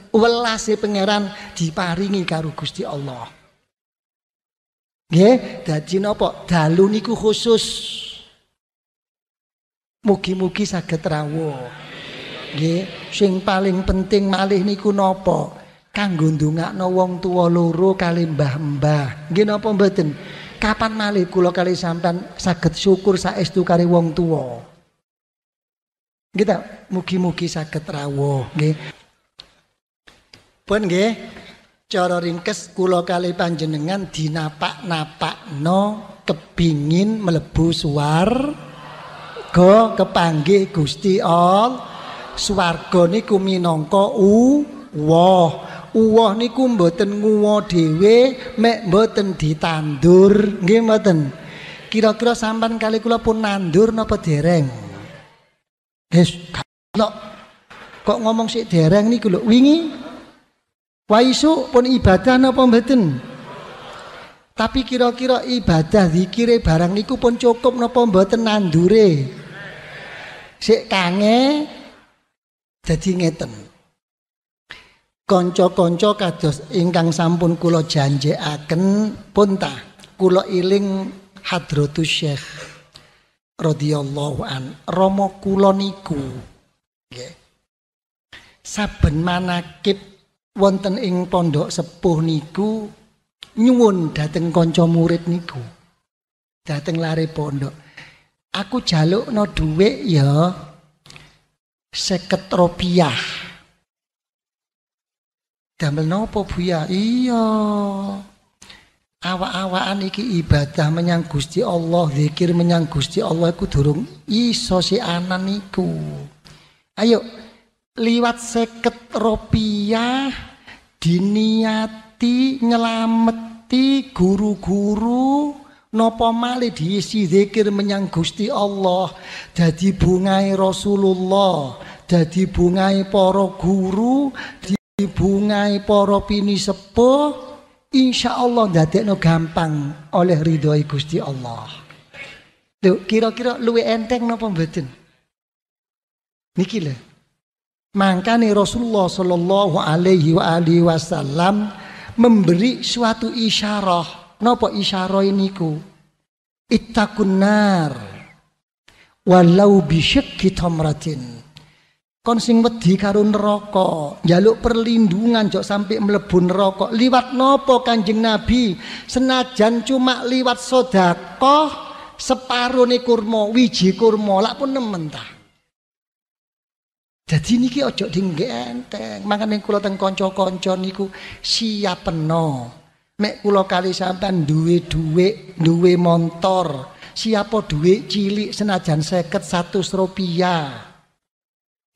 si pangeran diparingi karo Gusti Allah. Nggih, dadi napa? Dalu niku khusus. Mugi-mugi saged rawuh. Nggih, sing paling penting malih niku napa? Kanggo ndongakno wong tuwa loro kali mbah-mbah. Nggih napa mboten? kapan malih kula kali sampean saged syukur saestu kare wong tuwa. Nggih Mugi-mugi saged rawuh nggih. Pun nggih, cara ringkes kula kali panjenengan dinapak-napakno kepingin mlebu suar go kepanggih Gusti Allah. Swarga niku minangka uwah. Uwah niku mboten nguwo dhewe mek mboten ditandur nggih mboten kira-kira sampan kali kula pun nandur napa dereng Hes kok kok ngomong sik dereng niku lho wingi waisu pun ibadah napa mboten tapi kira-kira ibadah zikire barang niku pun cukup napa mboten nandure sik kange dadi ngeten Konco-konco kados ingkang sampun kula janjekaken punta kula iling hadratus syekh radhiyallahu an Romo kula niku nggih saben manakib wonten ing pondok sepuh niku nyuwun dateng kanca murid niku dateng lare pondok aku jalukno dhuwit ya 50 rupiah Damel nopo Buya? Iya. Awak-awakan iki ibadah menyang Gusti Allah, zikir menyang Gusti Allah iku durung iso si anan niku. Ayo liwat seket rupiah diniati nyelameti guru-guru Nopo male diisi zikir menyang Gusti Allah Jadi bungai Rasulullah Jadi bungai para guru bungai poro pini sepuh insya Allah dadekno gampang oleh ridhoi Gusti Allah Duh, kira-kira luwe enteng no mboten niki Maka makanya Rasulullah Shallallahu alaihi wa alihi wasallam memberi suatu isyarah napa isyarah ku ittakun nar walau bisyikki tamratin kon sing wedi karo neraka njaluk perlindungan jok sampai mlebu neraka liwat nopo kanjeng nabi senajan cuma liwat sedekah separone kurma wiji kurma lak pun nemen ta jadi niki ojo dingge enteng makane kula teng kanca-kanca niku siap peno mek kula kali sampean duwe duwe duwe montor siapa duwe cilik senajan seket satu rupiah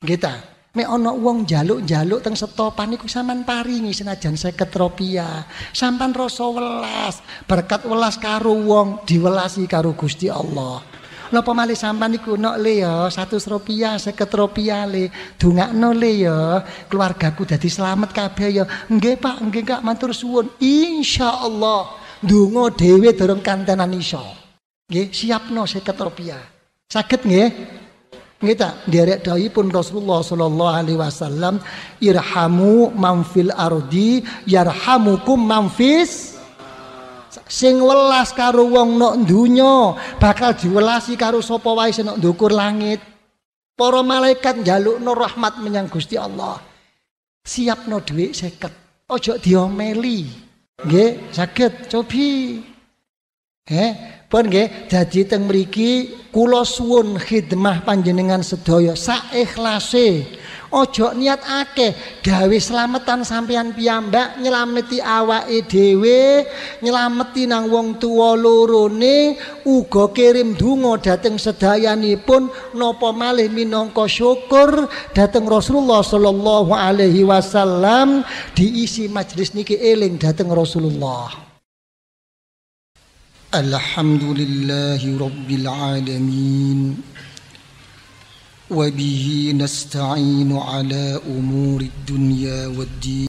Gita, me ono uang wong jaluk-jaluk teng setopan saman sampean paringi senajan saya rupiah. Sampean rasa welas, berkat welas karo wong diwelasi karo Gusti Allah. Napa malih sampean niku nok le ya 100 rupiah, 50 rupiah le. Dongakno le ya, keluargaku dadi slamet kabeh ya. Nggih Pak, nggih Kak matur suwun. Insyaallah donga dhewe durung kantenan iso. Nggih, siapno 50 rupiah. Saged nggih? Kita derek pun Rasulullah sallallahu alaihi wasallam irhamu manfil ardi yarhamukum manfis sing welas karo wong nok dunyo bakal diwelasi karo sapa wae sing nok langit. Para malaikat jaluk nur rahmat menyang Gusti Allah. siap dhuwit seket Ojo diomeli. Nggih, sakit cobi. Eh, pun nggih dadi teng mriki kula suwun khidmah panjenengan sedaya saikhlase. Ojo niat akeh gawe slametan sampean piyambak nyelameti awake dhewe, nyelameti nang wong tuwa lorone, uga kirim donga dhateng sedayanipun napa malih minangka syukur dhateng Rasulullah sallallahu alaihi wasallam diisi majelis niki eling dhateng Rasulullah. الحمد لله رب العالمين وبه نستعين على أمور الدنيا والدين